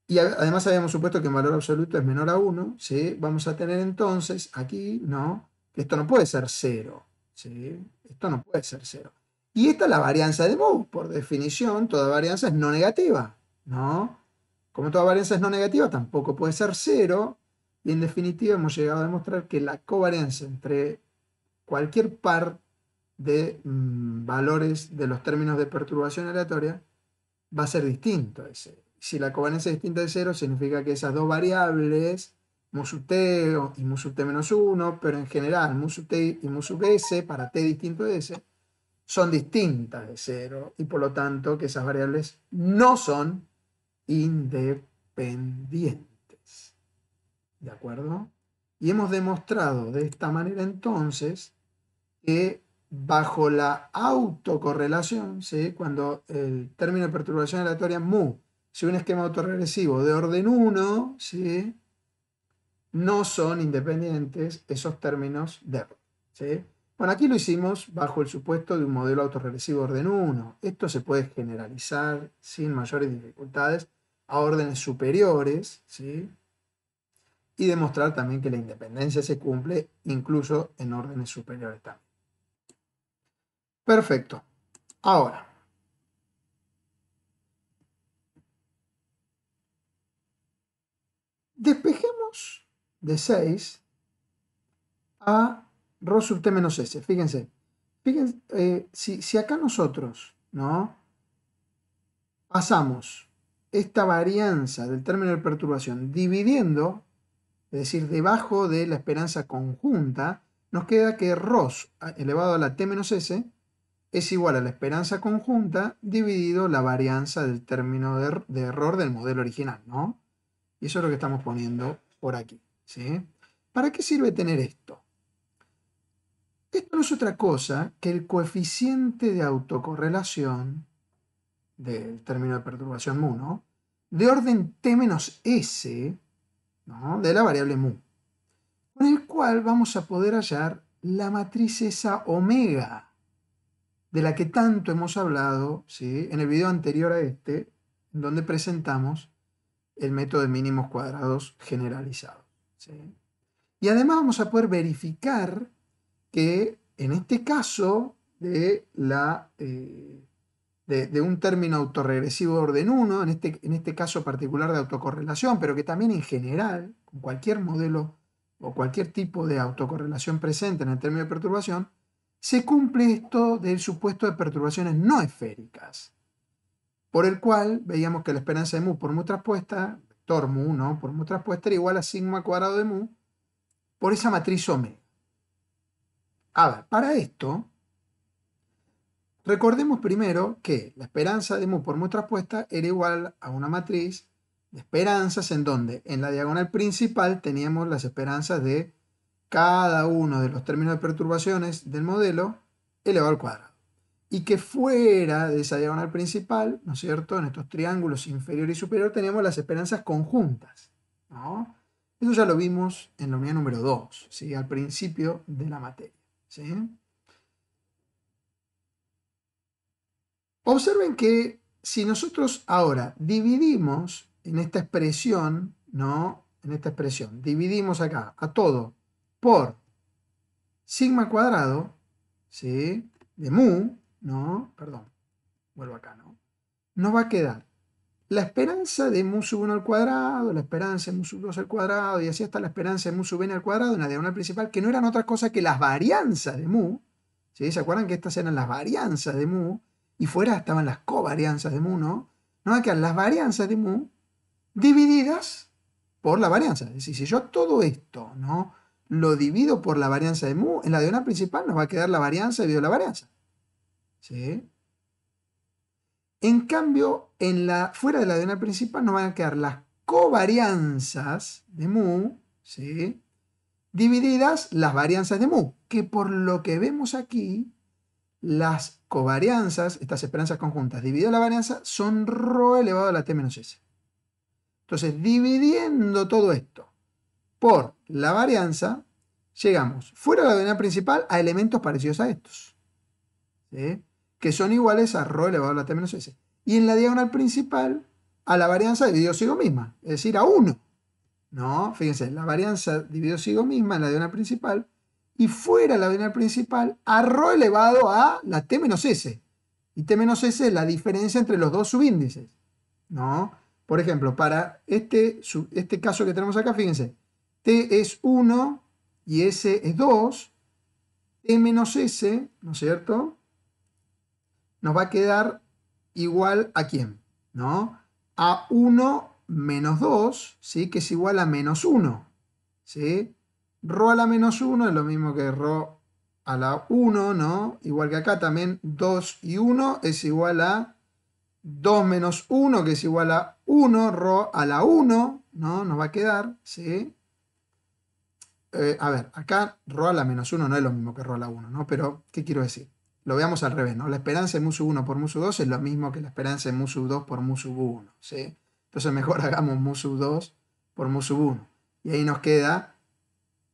Y además habíamos supuesto que el valor absoluto es menor a 1, ¿sí? Vamos a tener entonces aquí, ¿no? Esto no puede ser cero, ¿sí? Esto no puede ser cero. Y esta es la varianza de mu Por definición, toda varianza es no negativa, ¿no? Como toda varianza es no negativa, tampoco puede ser cero. Y en definitiva hemos llegado a demostrar que la covarianza entre cualquier par de mm, valores de los términos de perturbación aleatoria va a ser distinto a ese. Si la covarianza es distinta de cero, significa que esas dos variables, mu sub t y mu sub t menos 1, pero en general mu sub t y mu sub s para t distinto de s, son distintas de cero y por lo tanto que esas variables no son independientes. ¿De acuerdo? Y hemos demostrado de esta manera entonces que bajo la autocorrelación, ¿sí? cuando el término de perturbación aleatoria mu, si un esquema autorregresivo de orden 1, ¿sí? no son independientes esos términos de ¿sí? Bueno, aquí lo hicimos bajo el supuesto de un modelo autorregresivo orden 1. Esto se puede generalizar sin mayores dificultades a órdenes superiores, ¿sí? Y demostrar también que la independencia se cumple incluso en órdenes superiores también. Perfecto. Ahora, despejemos de 6 a Rho sub t menos s, fíjense. Eh, si, acá nosotros, ¿no? Pasamos esta varianza del término de perturbación dividiendo, es decir, debajo de la esperanza conjunta, nos queda que Ros elevado a la t menos s es igual a la esperanza conjunta dividido la varianza del término de, de, error del modelo original, ¿no? Y eso es lo que estamos poniendo por aquí, ¿sí? ¿Para qué sirve tener esto? Esto no es otra cosa que el coeficiente de autocorrelación del término de perturbación mu, De orden t menos s, De la variable mu, con el cual vamos a poder hallar la matriz esa omega, de la que tanto hemos hablado, ¿sí? En el video anterior a este, donde presentamos el método de mínimos cuadrados generalizado, Y además vamos a poder verificar que en este caso de, la, eh, de, un término autorregresivo de orden 1, en este, en este caso particular de autocorrelación, pero que también en general, con cualquier modelo o cualquier tipo de autocorrelación presente en el término de perturbación, se cumple esto del supuesto de perturbaciones no esféricas, por el cual veíamos que la esperanza de mu por mu traspuesta, vector mu, ¿no? por mu traspuesta, era igual a sigma cuadrado de mu, por esa matriz omega. Ahora, para esto, recordemos primero que la esperanza de mu por mu traspuesta era igual a una matriz de esperanzas en donde en la diagonal principal teníamos las esperanzas de cada uno de los términos de perturbaciones del modelo elevado al cuadrado. Y que fuera de esa diagonal principal, ¿no es cierto? En estos triángulos inferior y superior teníamos las esperanzas conjuntas, Eso ya lo vimos en la unidad número 2, ¿sí? al principio de la materia. ¿sí? Observen que si nosotros ahora dividimos en esta expresión, ¿no? En esta expresión, dividimos acá a todo por sigma cuadrado, De mu, ¿no? Perdón, vuelvo acá, ¿no? Nos va a quedar la esperanza de mu sub 1 al cuadrado, la esperanza de mu sub 2 al cuadrado, y así hasta la esperanza de mu sub n al cuadrado en la diagonal principal, que no eran otra cosa que las varianzas de mu. ¿sí? ¿Se acuerdan que estas eran las varianzas de mu? Y fuera estaban las covarianzas de mu, ¿no? No, acá las varianzas de mu divididas por la varianza. Es decir, si yo todo esto ¿no? lo divido por la varianza de mu, en la diagonal principal nos va a quedar la varianza dividido la varianza. ¿Sí? En cambio, fuera de la diagonal principal nos van a quedar las covarianzas de mu, ¿sí? divididas las varianzas de mu, que por lo que vemos aquí, las covarianzas, estas esperanzas conjuntas, divididas la varianza, son rho elevado a la t menos s. Entonces, dividiendo todo esto por la varianza, llegamos fuera de la diagonal principal a elementos parecidos a estos. ¿sí? que son iguales a rho elevado a la t menos s. Y en la diagonal principal a la varianza dividido sigo misma, es decir, a 1. No, fíjense, la varianza dividido sigo misma en la diagonal principal y fuera de la diagonal principal a rho elevado a la t menos s. Y t menos s es la diferencia entre los dos subíndices. ¿no? Por ejemplo, para este, este caso que tenemos acá, fíjense, t es 1 y s es 2, t menos s, ¿no es cierto? nos va a quedar igual a quién, ¿no? A 1 menos 2, ¿sí? Que es igual a menos 1, ¿sí? Rho a la menos 1 es lo mismo que Rho a la 1, ¿no? Igual que acá también 2 y 1 es igual a 2 menos 1, que es igual a 1, Rho a la 1, ¿no? Nos va a quedar, ¿sí? Eh, a ver, acá Rho a la menos 1 no es lo mismo que Rho a la 1, ¿no? Pero, ¿qué quiero decir? lo veamos al revés, ¿no? La esperanza en sub 1 por mu sub 2 es lo mismo que la esperanza en sub 2 por mu sub 1, ¿sí? Entonces mejor hagamos mu sub 2 por mu sub 1. Y ahí nos queda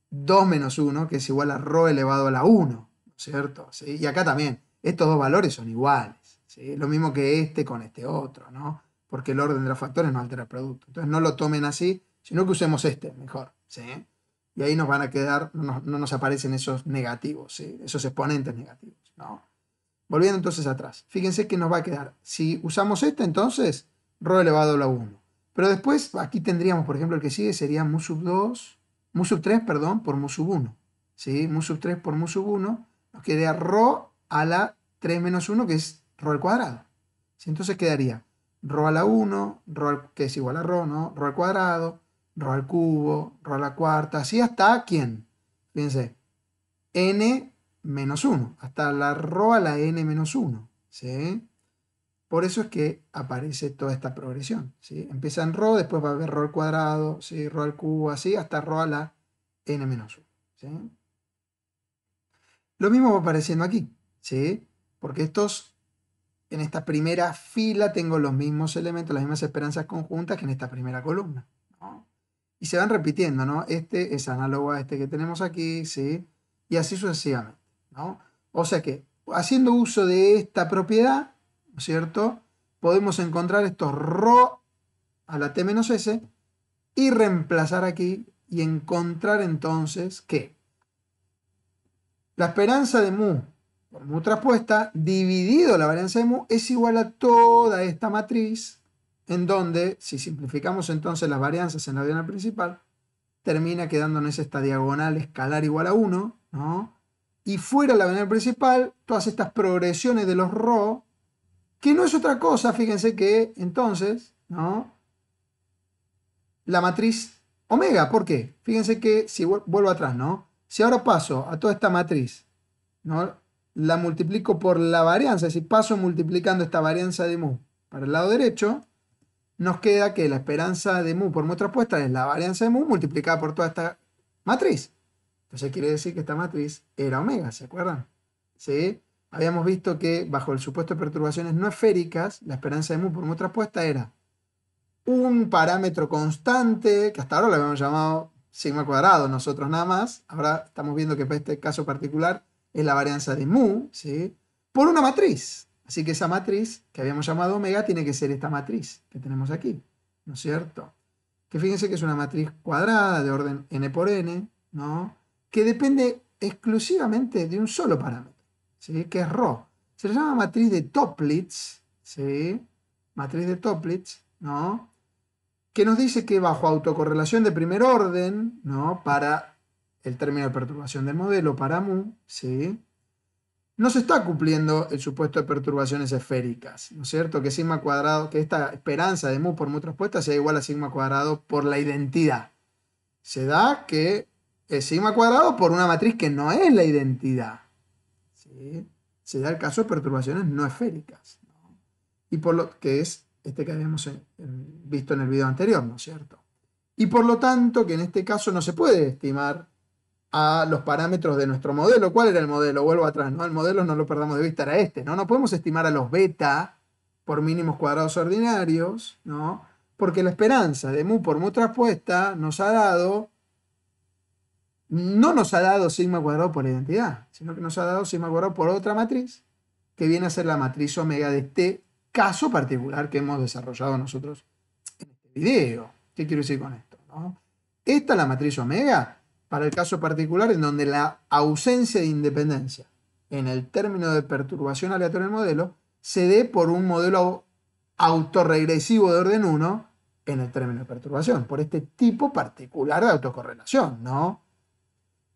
2 menos 1, que es igual a Rho elevado a la 1, cierto? Y acá también, estos dos valores son iguales, ¿sí? Lo mismo que este con este otro, ¿no? Porque el orden de los factores no altera el producto. Entonces no lo tomen así, sino que usemos este mejor, ¿sí? Y ahí nos van a quedar, no nos, no nos aparecen esos negativos, ¿sí? Esos exponentes negativos. No. Volviendo entonces atrás. Fíjense que nos va a quedar. Si usamos este, entonces, Rho elevado a la 1. Pero después, aquí tendríamos, por ejemplo, el que sigue sería mu sub 2, mu sub 3, perdón, por mu sub 1. ¿Sí? Mu sub 3 por mu sub 1 nos quedaría Rho a la 3 menos 1, que es Rho al cuadrado. Entonces quedaría Rho a la 1, Rho que es igual a Rho, ¿no? Rho al cuadrado, Rho al cubo, Rho a la cuarta, así hasta quién. Fíjense, n menos 1, hasta la a la n menos 1. ¿sí? Por eso es que aparece toda esta progresión. ¿sí? Empieza en rho, después va a haber rho al cuadrado, ¿sí? rho al cubo, así, hasta rho a la n menos 1. ¿sí? Lo mismo va apareciendo aquí, ¿sí? porque estos, en esta primera fila tengo los mismos elementos, las mismas esperanzas conjuntas que en esta primera columna. Y se van repitiendo, ¿no? Este es análogo a este que tenemos aquí, ¿sí? Y así sucesivamente. O sea que, haciendo uso de esta propiedad, cierto? Podemos encontrar estos ρ a la t menos s y reemplazar aquí y encontrar entonces que la esperanza de mu por mu traspuesta dividido la varianza de mu es igual a toda esta matriz en donde, si simplificamos entonces las varianzas en la diagonal principal, termina quedándonos esta diagonal escalar igual a 1, ¿no? y fuera la variable principal, todas estas progresiones de los Rho, que no es otra cosa, fíjense que entonces, ¿no? La matriz omega, ¿por qué? Fíjense que si vuelvo atrás, ¿no? Si ahora paso a toda esta matriz, ¿no? La multiplico por la varianza, es decir, paso multiplicando esta varianza de mu para el lado derecho, nos queda que la esperanza de mu por muestra puesta es la varianza de mu multiplicada por toda esta matriz. Entonces quiere decir que esta matriz era omega, ¿se acuerdan? ¿Sí? Habíamos visto que bajo el supuesto de perturbaciones no esféricas, la esperanza de mu por mu traspuesta era un parámetro constante, que hasta ahora lo habíamos llamado sigma cuadrado, nosotros nada más. Ahora estamos viendo que para este caso particular es la varianza de mu, ¿sí? Por una matriz. Así que esa matriz que habíamos llamado omega tiene que ser esta matriz que tenemos aquí, ¿no es cierto? Que fíjense que es una matriz cuadrada de orden n por n, ¿no? que depende exclusivamente de un solo parámetro, ¿sí? que es ρ. Se le llama matriz de Toplitz, ¿sí? matriz de Toplitz, ¿no? que nos dice que bajo autocorrelación de primer orden, ¿no? para el término de perturbación del modelo, para mu, ¿sí? no se está cumpliendo el supuesto de perturbaciones esféricas, ¿no es cierto? Que sigma cuadrado, que esta esperanza de mu por mu traspuesta sea igual a sigma cuadrado por la identidad. Se da que es eh, sigma cuadrado por una matriz que no es la identidad. Se da el caso de perturbaciones no esféricas. Y por lo que es este que habíamos eh, visto en el video anterior, ¿no es cierto? Y por lo tanto que en este caso no se puede estimar a los parámetros de nuestro modelo. ¿Cuál era el modelo? Vuelvo atrás, ¿no? El modelo no lo perdamos de vista, era este, ¿no? No podemos estimar a los beta por mínimos cuadrados ordinarios, ¿no? Porque la esperanza de mu por mu traspuesta nos ha dado no nos ha dado sigma cuadrado por identidad, sino que nos ha dado sigma cuadrado por otra matriz, que viene a ser la matriz omega de este caso particular que hemos desarrollado nosotros en este video. ¿Qué quiero decir con esto? Esta es la matriz omega para el caso particular en donde la ausencia de independencia en el término de perturbación aleatoria del modelo se dé por un modelo autorregresivo de orden 1 en el término de perturbación, por este tipo particular de autocorrelación, ¿no?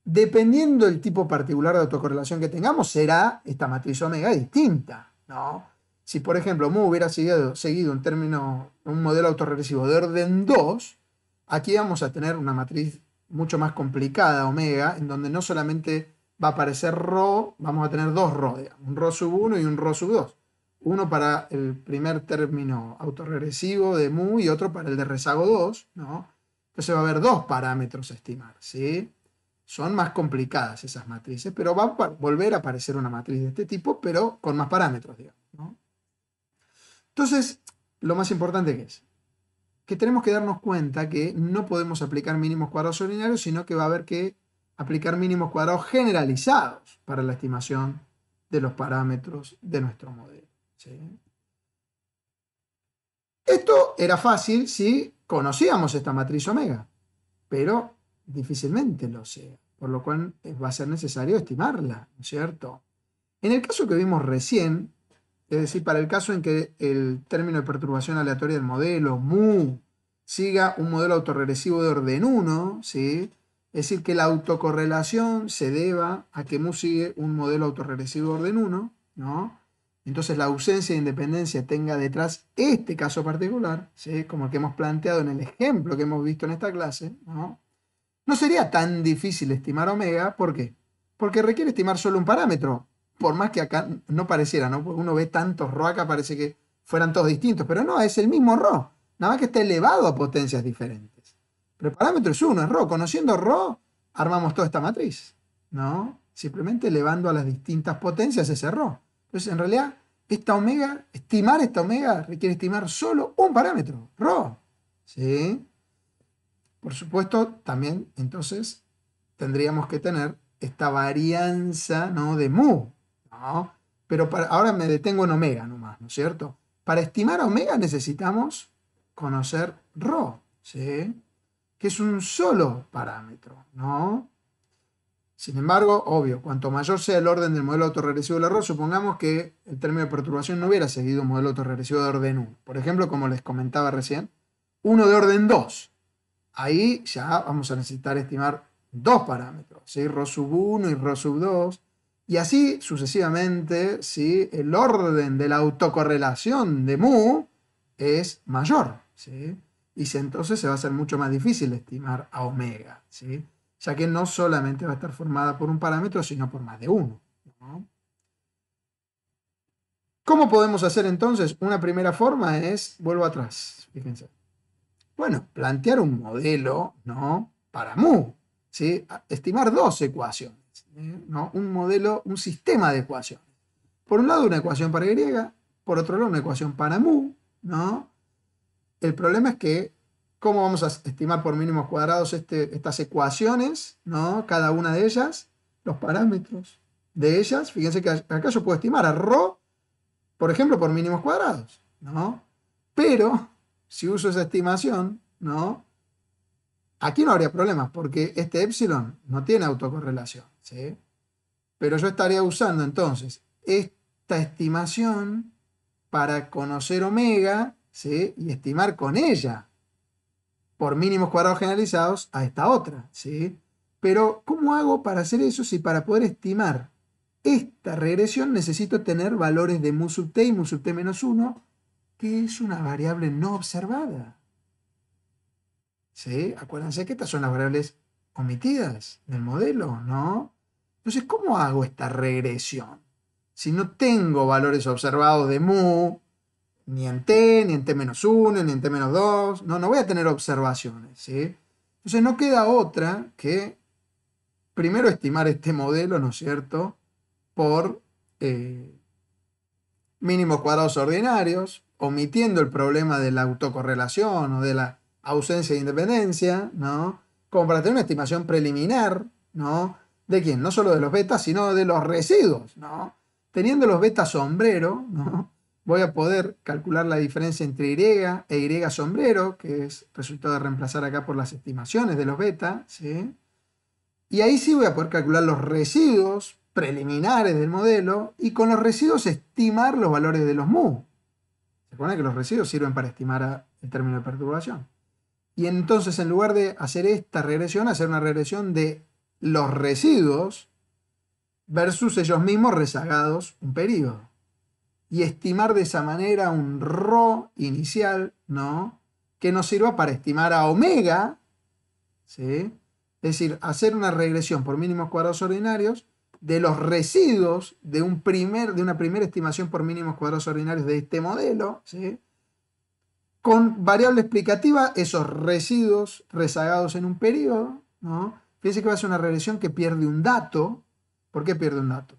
dependiendo del tipo particular de autocorrelación que tengamos, será esta matriz omega distinta, ¿no? Si, por ejemplo, mu hubiera seguido, un término, un modelo autorregresivo de orden 2, aquí vamos a tener una matriz mucho más complicada, omega, en donde no solamente va a aparecer rho, vamos a tener dos rho, un rho sub 1 y un rho sub 2. Uno para el primer término autorregresivo de mu y otro para el de rezago 2, ¿no? Entonces va a haber dos parámetros a estimar, ¿sí? son más complicadas esas matrices, pero va a volver a aparecer una matriz de este tipo, pero con más parámetros, digamos. Entonces, lo más importante que es, que tenemos que darnos cuenta que no podemos aplicar mínimos cuadrados ordinarios, sino que va a haber que aplicar mínimos cuadrados generalizados para la estimación de los parámetros de nuestro modelo. Esto era fácil si conocíamos esta matriz omega, pero difícilmente lo sea, por lo cual va a ser necesario estimarla, ¿no es cierto? En el caso que vimos recién, es decir, para el caso en que el término de perturbación aleatoria del modelo, mu, siga un modelo autorregresivo de orden 1, ¿sí? es decir, que la autocorrelación se deba a que mu sigue un modelo autorregresivo de orden 1, ¿no? Entonces la ausencia de independencia tenga detrás este caso particular, ¿sí? como el que hemos planteado en el ejemplo que hemos visto en esta clase, ¿no? No sería tan difícil estimar omega, ¿por qué? Porque requiere estimar solo un parámetro, por más que acá no pareciera, ¿no? uno ve tantos rho acá, parece que fueran todos distintos, pero no, es el mismo rho, nada más que está elevado a potencias diferentes. Pero el parámetro es uno, es rho. Conociendo rho, armamos toda esta matriz, ¿no? Simplemente elevando a las distintas potencias ese rho. Entonces, en realidad, esta omega, estimar esta omega requiere estimar solo un parámetro, rho. ¿Sí? Por supuesto, también entonces tendríamos que tener esta varianza ¿no? de mu. ¿no? Pero para, ahora me detengo en omega nomás, ¿no es cierto? Para estimar omega necesitamos conocer rho, ¿sí? que es un solo parámetro. ¿no? Sin embargo, obvio, cuanto mayor sea el orden del modelo autorregresivo de rho, supongamos que el término de perturbación no hubiera seguido un modelo autorregresivo de orden 1. Por ejemplo, como les comentaba recién, uno de orden 2 ahí ya vamos a necesitar estimar dos parámetros, ¿sí? Rho sub 1 y Rho sub 2, y así sucesivamente el orden de la autocorrelación de mu es mayor, ¿sí? y entonces se va a hacer mucho más difícil estimar a omega, ¿sí? ya que no solamente va a estar formada por un parámetro, sino por más de uno. ¿Cómo podemos hacer entonces? Una primera forma es, vuelvo atrás, fíjense. Bueno, plantear un modelo, ¿no? Para mu, ¿sí? Estimar dos ecuaciones, ¿no? Un modelo, un sistema de ecuaciones. Por un lado una ecuación para y, por otro lado una ecuación para mu, ¿no? El problema es que, ¿cómo vamos a estimar por mínimos cuadrados este, estas ecuaciones, ¿no? Cada una de ellas, los parámetros de ellas, fíjense que acá yo puedo estimar a ρ, por ejemplo, por mínimos cuadrados, ¿no? Pero si uso esa estimación, ¿no? Aquí no habría problemas porque este epsilon no tiene autocorrelación, ¿sí? Pero yo estaría usando entonces esta estimación para conocer omega, ¿sí? Y estimar con ella, por mínimos cuadrados generalizados, a esta otra, ¿sí? Pero, ¿cómo hago para hacer eso si para poder estimar esta regresión necesito tener valores de mu sub t y mu sub t menos 1 que es una variable no observada. ¿Sí? Acuérdense que estas son las variables omitidas del modelo, ¿no? Entonces, ¿cómo hago esta regresión? Si no tengo valores observados de mu, ni en t, ni en t menos 1, ni en t menos 2, no, no voy a tener observaciones, ¿sí? Entonces no queda otra que primero estimar este modelo, ¿no es cierto?, por eh, mínimos cuadrados ordinarios, omitiendo el problema de la autocorrelación o de la ausencia de independencia, ¿no? Como para tener una estimación preliminar, ¿no? ¿De quién? No solo de los betas, sino de los residuos, ¿no? Teniendo los betas sombrero, ¿no? Voy a poder calcular la diferencia entre Y e Y sombrero, que es resultado de reemplazar acá por las estimaciones de los betas. ¿sí? Y ahí sí voy a poder calcular los residuos preliminares del modelo y con los residuos estimar los valores de los mu, supone que los residuos sirven para estimar el término de perturbación. Y entonces, en lugar de hacer esta regresión, hacer una regresión de los residuos versus ellos mismos rezagados un periodo. Y estimar de esa manera un ρ inicial, ¿no? Que nos sirva para estimar a omega, ¿sí? Es decir, hacer una regresión por mínimos cuadrados ordinarios de los residuos de, un primer, de una primera estimación por mínimos cuadrados ordinarios de este modelo, ¿sí? con variable explicativa, esos residuos rezagados en un periodo, ¿no? fíjense que va a ser una regresión que pierde un dato. ¿Por qué pierde un dato?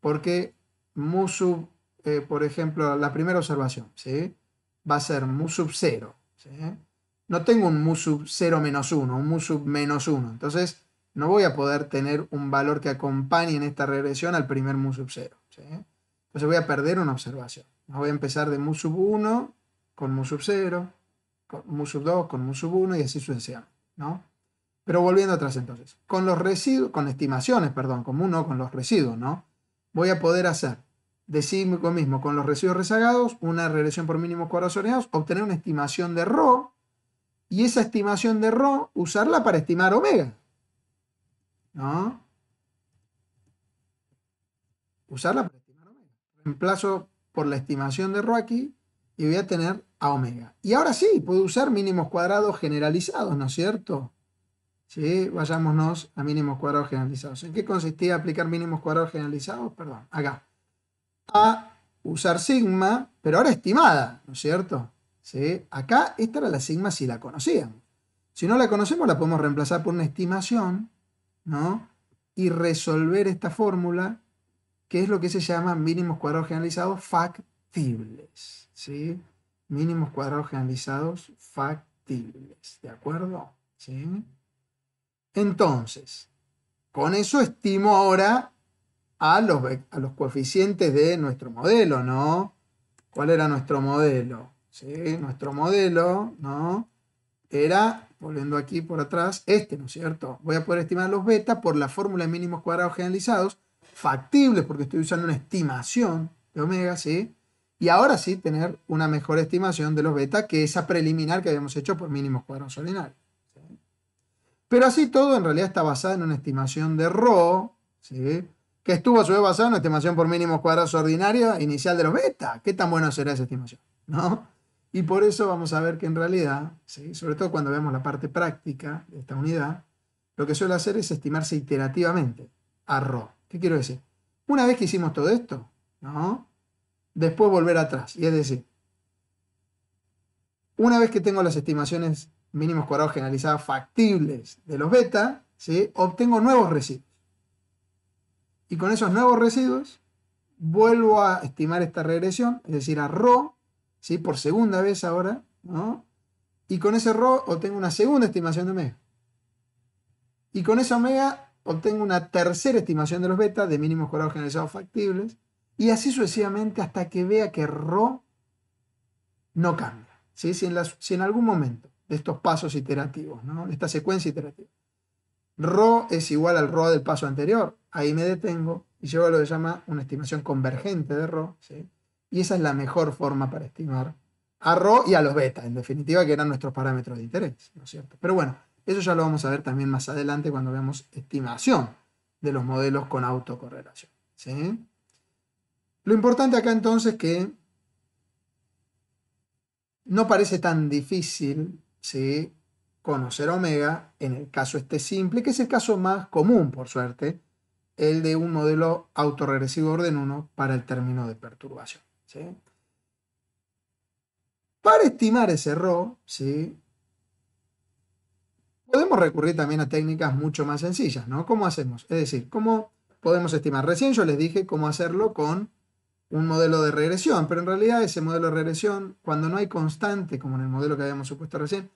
Porque mu sub, eh, por ejemplo, la primera observación, ¿sí? va a ser mu sub 0. No tengo un mu sub 0 menos 1, un mu sub menos 1. Entonces, no voy a poder tener un valor que acompañe en esta regresión al primer mu sub 0. Entonces voy a perder una observación. Voy a empezar de mu sub 1 con mu sub 0, con mu sub 2 con mu sub 1 y así sucesivamente. ¿no? Pero volviendo atrás entonces, con los residuos, con estimaciones, perdón, con uno con los residuos, ¿no? Voy a poder hacer de sí mismo con los residuos rezagados, una regresión por mínimos cuadrados obtener una estimación de rho y esa estimación de rho usarla para estimar omega. ¿no? Usarla para estimar omega. Reemplazo por la estimación de Rocky y voy a tener a omega. Y ahora sí, puedo usar mínimos cuadrados generalizados, ¿no es cierto? Sí, vayámonos a mínimos cuadrados generalizados. ¿En qué consistía aplicar mínimos cuadrados generalizados? Perdón, acá. A usar sigma, pero ahora estimada, ¿no es cierto? ¿Sí? Acá esta era la sigma si la conocíamos. Si no la conocemos la podemos reemplazar por una estimación ¿no? y resolver esta fórmula, que es lo que se llama mínimos cuadrados generalizados factibles. ¿sí? Mínimos cuadrados generalizados factibles. ¿De acuerdo? ¿Sí? Entonces, con eso estimo ahora a los, a los coeficientes de nuestro modelo, ¿no? ¿Cuál era nuestro modelo? ¿Sí? Nuestro modelo, ¿no? Era volviendo aquí por atrás, este, ¿no es cierto? Voy a poder estimar los beta por la fórmula de mínimos cuadrados generalizados, factibles porque estoy usando una estimación de omega, ¿sí? Y ahora sí tener una mejor estimación de los beta que esa preliminar que habíamos hecho por mínimos cuadrados ordinarios. Pero así todo en realidad está basado en una estimación de rho, ¿sí? que estuvo a su vez basada en una estimación por mínimos cuadrados ordinarios inicial de los beta. ¿Qué tan buena será esa estimación? ¿No? Y por eso vamos a ver que en realidad, sobre todo cuando vemos la parte práctica de esta unidad, lo que suele hacer es estimarse iterativamente a Rho ¿Qué quiero decir? Una vez que hicimos todo esto, después volver atrás. Y es decir, una vez que tengo las estimaciones mínimos cuadrados generalizadas factibles de los beta, obtengo nuevos residuos. Y con esos nuevos residuos vuelvo a estimar esta regresión, es decir, a Rho por segunda vez ahora, ¿no? y con ese rho obtengo una segunda estimación de omega. Y con esa omega obtengo una tercera estimación de los betas de mínimos cuadrados generalizados factibles, y así sucesivamente hasta que vea que ρ no cambia. ¿sí? Si, en si, en algún momento de estos pasos iterativos, de esta secuencia iterativa, ρ es igual al rho del paso anterior, ahí me detengo y llevo a lo que se llama una estimación convergente de ρ, ¿sí? Y esa es la mejor forma para estimar a ρ y a los beta, en definitiva, que eran nuestros parámetros de interés, ¿no es cierto? Pero bueno, eso ya lo vamos a ver también más adelante cuando veamos estimación de los modelos con autocorrelación. ¿sí? Lo importante acá entonces es que no parece tan difícil conocer omega en el caso este simple, que es el caso más común, por suerte, el de un modelo autorregresivo orden 1 para el término de perturbación. Para estimar ese error ¿sí? podemos recurrir también a técnicas mucho más sencillas, ¿no? ¿Cómo hacemos? Es decir, ¿cómo podemos estimar? Recién yo les dije cómo hacerlo con un modelo de regresión, pero en realidad ese modelo de regresión, cuando no hay constante, como en el modelo que habíamos supuesto recién,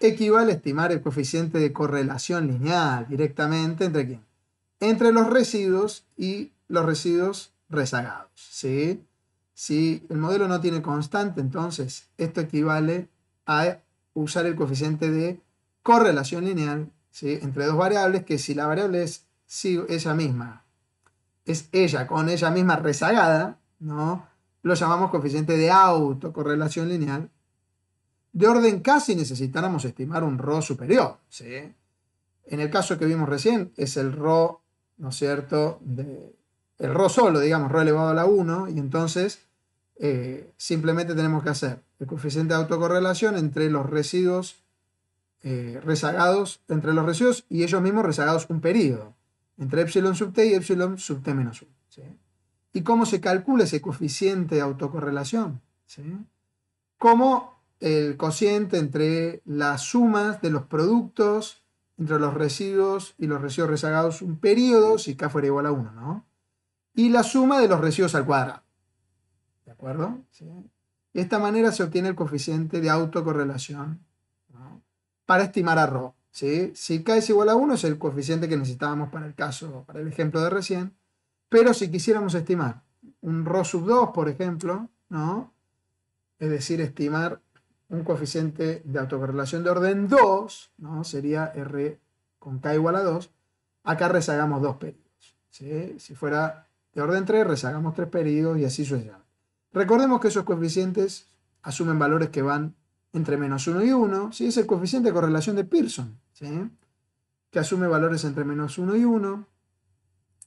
equivale a estimar el coeficiente de correlación lineal directamente entre quién? Entre los residuos y los residuos rezagados, ¿sí? Si el modelo no tiene constante, entonces esto equivale a usar el coeficiente de correlación lineal entre dos variables, que si la variable es si ella misma, es ella con ella misma rezagada, ¿no? lo llamamos coeficiente de autocorrelación lineal, de orden casi necesitáramos estimar un ρ superior. En el caso que vimos recién, es el ρ, ¿no es cierto?, de, el ρ solo, digamos, ρ elevado a la 1, y entonces eh, simplemente tenemos que hacer el coeficiente de autocorrelación entre los residuos eh, rezagados, entre los residuos y ellos mismos rezagados un periodo, entre epsilon sub t y epsilon sub t menos 1. ¿Y cómo se calcula ese coeficiente de autocorrelación? Como el cociente entre las sumas de los productos entre los residuos y los residuos rezagados un periodo, si k fuera igual a 1, ¿no? Y la suma de los residuos al cuadrado acuerdo? De esta manera se obtiene el coeficiente de autocorrelación para estimar a rho. ¿sí? Si k es igual a 1 es el coeficiente que necesitábamos para el caso, para el ejemplo de recién. Pero si quisiéramos estimar un rho sub 2, por ejemplo, ¿no? es decir, estimar un coeficiente de autocorrelación de orden 2, ¿no? sería r con k igual a 2, acá rezagamos dos periodos. Si fuera de orden 3, rezagamos tres periodos y así sucesivamente. Recordemos que esos coeficientes asumen valores que van entre menos 1 y 1, si es el coeficiente de correlación de Pearson, que asume valores entre menos 1 y 1,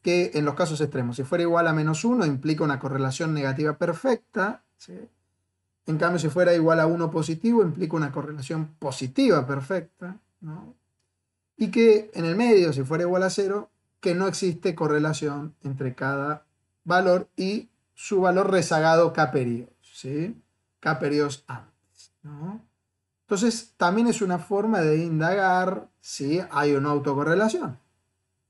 que en los casos extremos, si fuera igual a menos 1, implica una correlación negativa perfecta, en cambio si fuera igual a 1 positivo, implica una correlación positiva perfecta, y que en el medio, si fuera igual a 0, que no existe correlación entre cada valor y su valor rezagado caperios, ¿sí? caperios antes. ¿no? Entonces, también es una forma de indagar si hay una autocorrelación.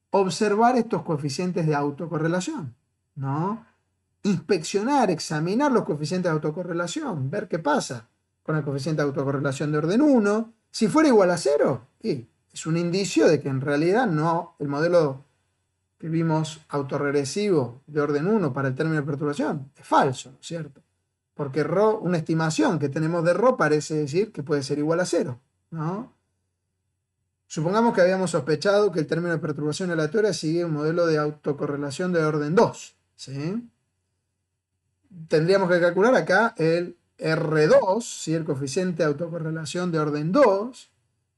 Observar estos coeficientes de autocorrelación, ¿no? Inspeccionar, examinar los coeficientes de autocorrelación, ver qué pasa con el coeficiente de autocorrelación de orden 1. Si fuera igual a 0, sí, es un indicio de que en realidad no, el modelo que vimos autorregresivo de orden 1 para el término de perturbación es falso, ¿no es cierto? Porque una estimación que tenemos de Rho parece decir que puede ser igual a 0. ¿no? Supongamos que habíamos sospechado que el término de perturbación aleatoria sigue un modelo de autocorrelación de orden 2, ¿sí? Tendríamos que calcular acá el R2, si el coeficiente de autocorrelación de orden 2,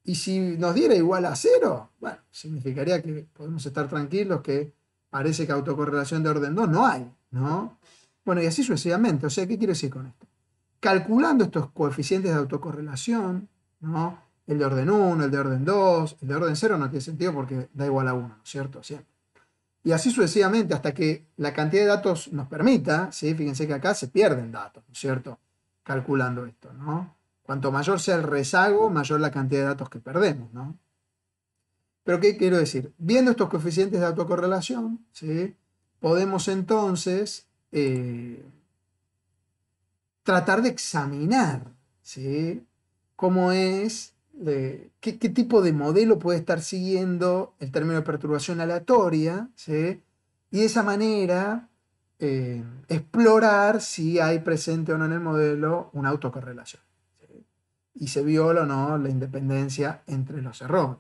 y si nos diera igual a cero, bueno, significaría que podemos estar tranquilos que parece que autocorrelación de orden 2 no hay, ¿no? Bueno, y así sucesivamente. O sea, ¿qué quiero decir con esto? Calculando estos coeficientes de autocorrelación, ¿no? El de orden 1, el de orden 2, el de orden 0 no tiene sentido porque da igual a 1, cierto? Y así sucesivamente hasta que la cantidad de datos nos permita, ¿sí? Fíjense que acá se pierden datos, ¿no es cierto? Calculando esto, ¿no? Cuanto mayor sea el rezago, mayor la cantidad de datos que perdemos, Pero ¿qué quiero decir? Viendo estos coeficientes de autocorrelación, ¿sí? podemos entonces eh, tratar de examinar cómo es, qué, tipo de modelo puede estar siguiendo el término de perturbación aleatoria, y de esa manera eh, explorar si hay presente o no en el modelo una autocorrelación y se viola no la independencia entre los errores.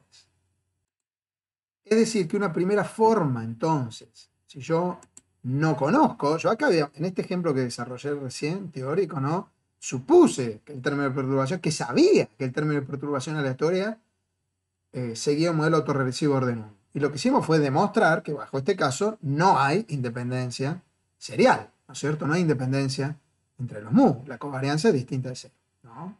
Es decir, que una primera forma entonces, si yo no conozco, yo acá había en este ejemplo que desarrollé recién, teórico, ¿no? Supuse que el término de perturbación, que sabía que el término de perturbación aleatoria eh, seguía un modelo autorregresivo ordenado. Y lo que hicimos fue demostrar que bajo este caso no hay independencia serial, ¿no es cierto? No hay independencia entre los mu, la covarianza es distinta de cero, ¿no?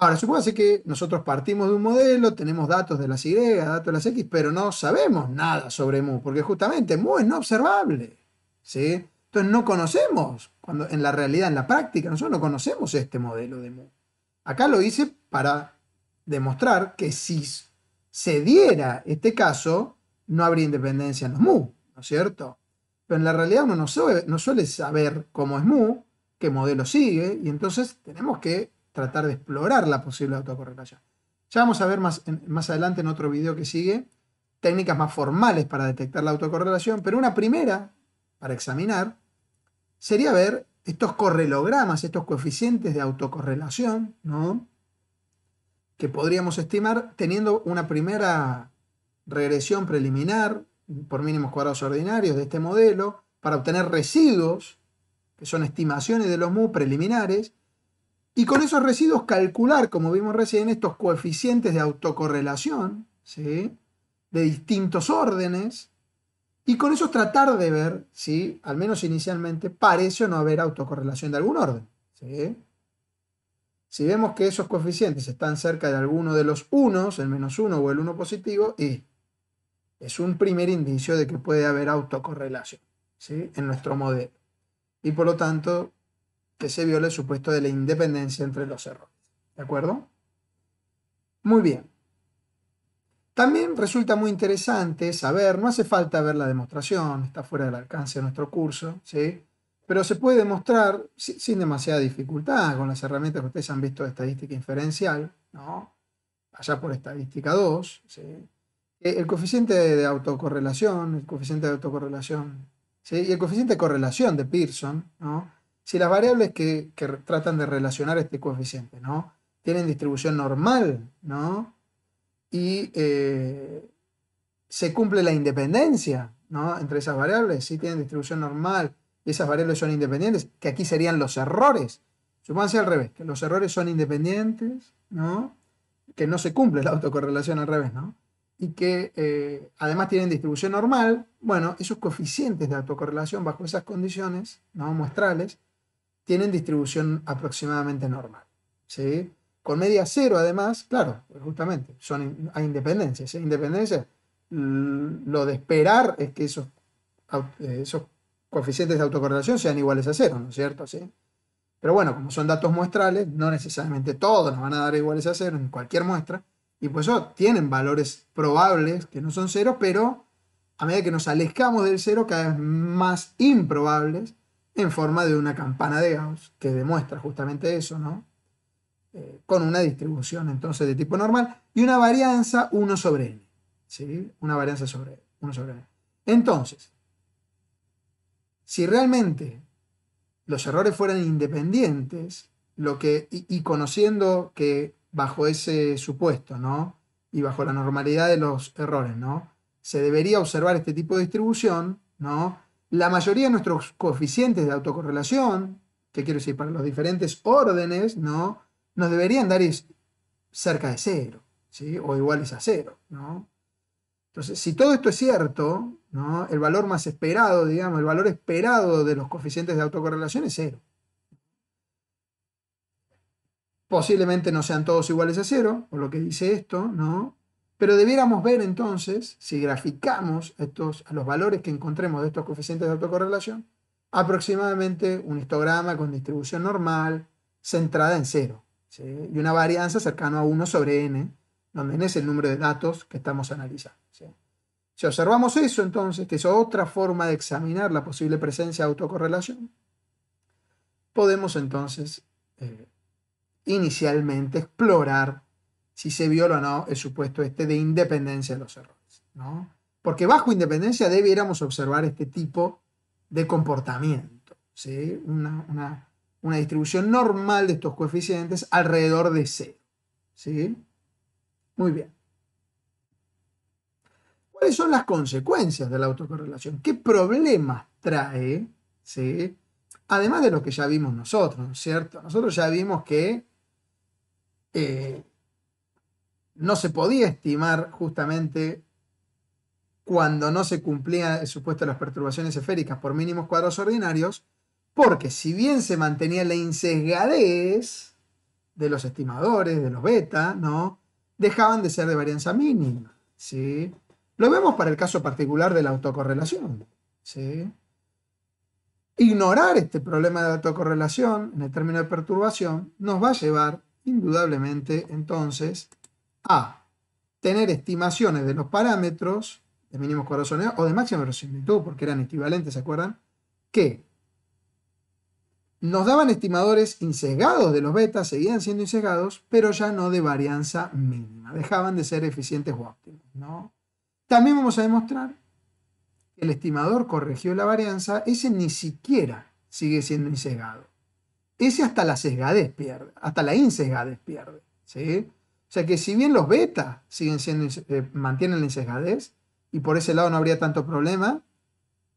Ahora, supóngase que nosotros partimos de un modelo, tenemos datos de las Y, datos de las X, pero no sabemos nada sobre mu, porque justamente mu es no observable. ¿sí? Entonces no conocemos, cuando, en la realidad, en la práctica, nosotros no conocemos este modelo de mu. Acá lo hice para demostrar que si se diera este caso, no habría independencia en los mu, ¿no es cierto? Pero en la realidad uno no suele saber cómo es mu, qué modelo sigue, y entonces tenemos que tratar de explorar la posible autocorrelación. Ya vamos a ver más, más adelante en otro video que sigue técnicas más formales para detectar la autocorrelación, pero una primera para examinar sería ver estos correlogramas, estos coeficientes de autocorrelación, ¿no? que podríamos estimar teniendo una primera regresión preliminar por mínimos cuadrados ordinarios de este modelo para obtener residuos, que son estimaciones de los mu preliminares, y con esos residuos calcular, como vimos recién, estos coeficientes de autocorrelación, ¿sí? de distintos órdenes, y con eso tratar de ver si, al menos inicialmente, parece o no haber autocorrelación de algún orden. ¿sí? Si vemos que esos coeficientes están cerca de alguno de los unos, el menos uno o el uno positivo, y es un primer indicio de que puede haber autocorrelación ¿sí? en nuestro modelo. Y por lo tanto, que se viola el supuesto de la independencia entre los errores. ¿De acuerdo? Muy bien. También resulta muy interesante saber, no hace falta ver la demostración, está fuera del alcance de nuestro curso, ¿sí? pero se puede demostrar sin demasiada dificultad con las herramientas que ustedes han visto de estadística inferencial, ¿no? allá por estadística 2, ¿sí? Eh, el coeficiente de autocorrelación, el coeficiente de autocorrelación ¿sí? y el coeficiente de correlación de Pearson, ¿no? si las variables que, tratan de relacionar este coeficiente, ¿no? Tienen distribución normal, ¿no? Y eh, se cumple la independencia, ¿no? Entre esas variables, si tienen distribución normal y esas variables son independientes, que aquí serían los errores. Supónganse al revés, que los errores son independientes, ¿no? Que no se cumple la autocorrelación al revés, y que eh, además tienen distribución normal, bueno, esos coeficientes de autocorrelación bajo esas condiciones no muestrales tienen distribución aproximadamente normal. ¿sí? Con media cero, además, claro, justamente, son, hay independencias. Mm, lo de esperar es que eh, esos, coeficientes de autocorrelación sean iguales a cero, ¿no es cierto? ¿Sí? Pero bueno, como son datos muestrales, no necesariamente todos nos van a dar iguales a cero en cualquier muestra, y por eso tienen valores probables que no son cero, pero a medida que nos alejamos del cero, cada vez más improbables, en forma de una campana de Gauss, que demuestra justamente eso, ¿no? Eh, con una distribución entonces de tipo normal y una varianza 1 sobre n, ¿sí? Una varianza sobre 1 sobre n. Entonces, si realmente los errores fueran independientes, lo que, y conociendo que bajo ese supuesto, ¿no? Y bajo la normalidad de los errores, ¿no? Se debería observar este tipo de distribución, ¿no? La mayoría de nuestros coeficientes de autocorrelación, que quiero decir, para los diferentes órdenes, ¿no? Nos deberían dar cerca de cero, ¿sí? O iguales a cero, ¿no? Entonces, si todo esto es cierto, ¿no? El valor más esperado, digamos, el valor esperado de los coeficientes de autocorrelación es cero. Posiblemente no sean todos iguales a cero, por lo que dice esto, ¿no? Pero debiéramos ver entonces, si graficamos estos, los valores que encontremos de estos coeficientes de autocorrelación, aproximadamente un histograma con distribución normal centrada en cero y una varianza cercana a 1 sobre n, donde n es el número de datos que estamos analizando. Si observamos eso entonces, que es otra forma de examinar la posible presencia de autocorrelación, podemos entonces eh, inicialmente explorar si se viola o no el supuesto este de independencia de los errores. ¿no? Porque bajo independencia debiéramos observar este tipo de comportamiento, ¿sí? una, distribución normal de estos coeficientes alrededor de cero. ¿sí? Muy bien. ¿Cuáles son las consecuencias de la autocorrelación? ¿Qué problemas trae? ¿sí? Además de lo que ya vimos nosotros, ¿cierto? Nosotros ya vimos que eh, no se podía estimar justamente cuando no se cumplía el supuesto de las perturbaciones esféricas por mínimos cuadros ordinarios, porque si bien se mantenía la insesgadez de los estimadores, de los beta, ¿no? Dejaban de ser de varianza mínima, ¿sí? Lo vemos para el caso particular de la autocorrelación, Ignorar este problema de autocorrelación en el término de perturbación nos va a llevar indudablemente entonces a. Tener estimaciones de los parámetros de mínimos corazones o de máxima verosimilitud, porque eran equivalentes, ¿se acuerdan? Que nos daban estimadores insegados de los betas, seguían siendo insegados pero ya no de varianza mínima. Dejaban de ser eficientes o óptimos, También vamos a demostrar que el estimador corrigió la varianza, ese ni siquiera sigue siendo insegado Ese hasta la sesgadez pierde, hasta la insesgadez pierde, ¿sí? O sea que si bien los beta siguen siendo, eh, mantienen la insesgadez, y por ese lado no habría tanto problema,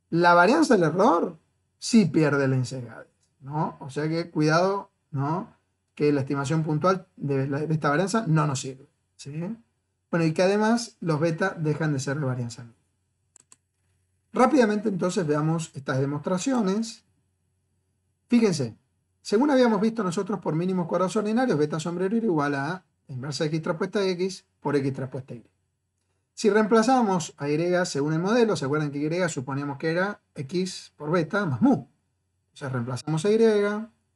la varianza del error sí pierde la insesgadez, ¿no? O sea que cuidado, ¿no? Que la estimación puntual de, esta varianza no nos sirve, Bueno, y que además los beta dejan de ser de varianza Rápidamente entonces veamos estas demostraciones. Fíjense, según habíamos visto nosotros por mínimos cuadrados ordinarios, beta sombrero era igual a inversa de x traspuesta x por x traspuesta y. Si reemplazamos a y según el modelo, ¿se acuerdan que y suponíamos que era x por beta más mu? sea, reemplazamos a y,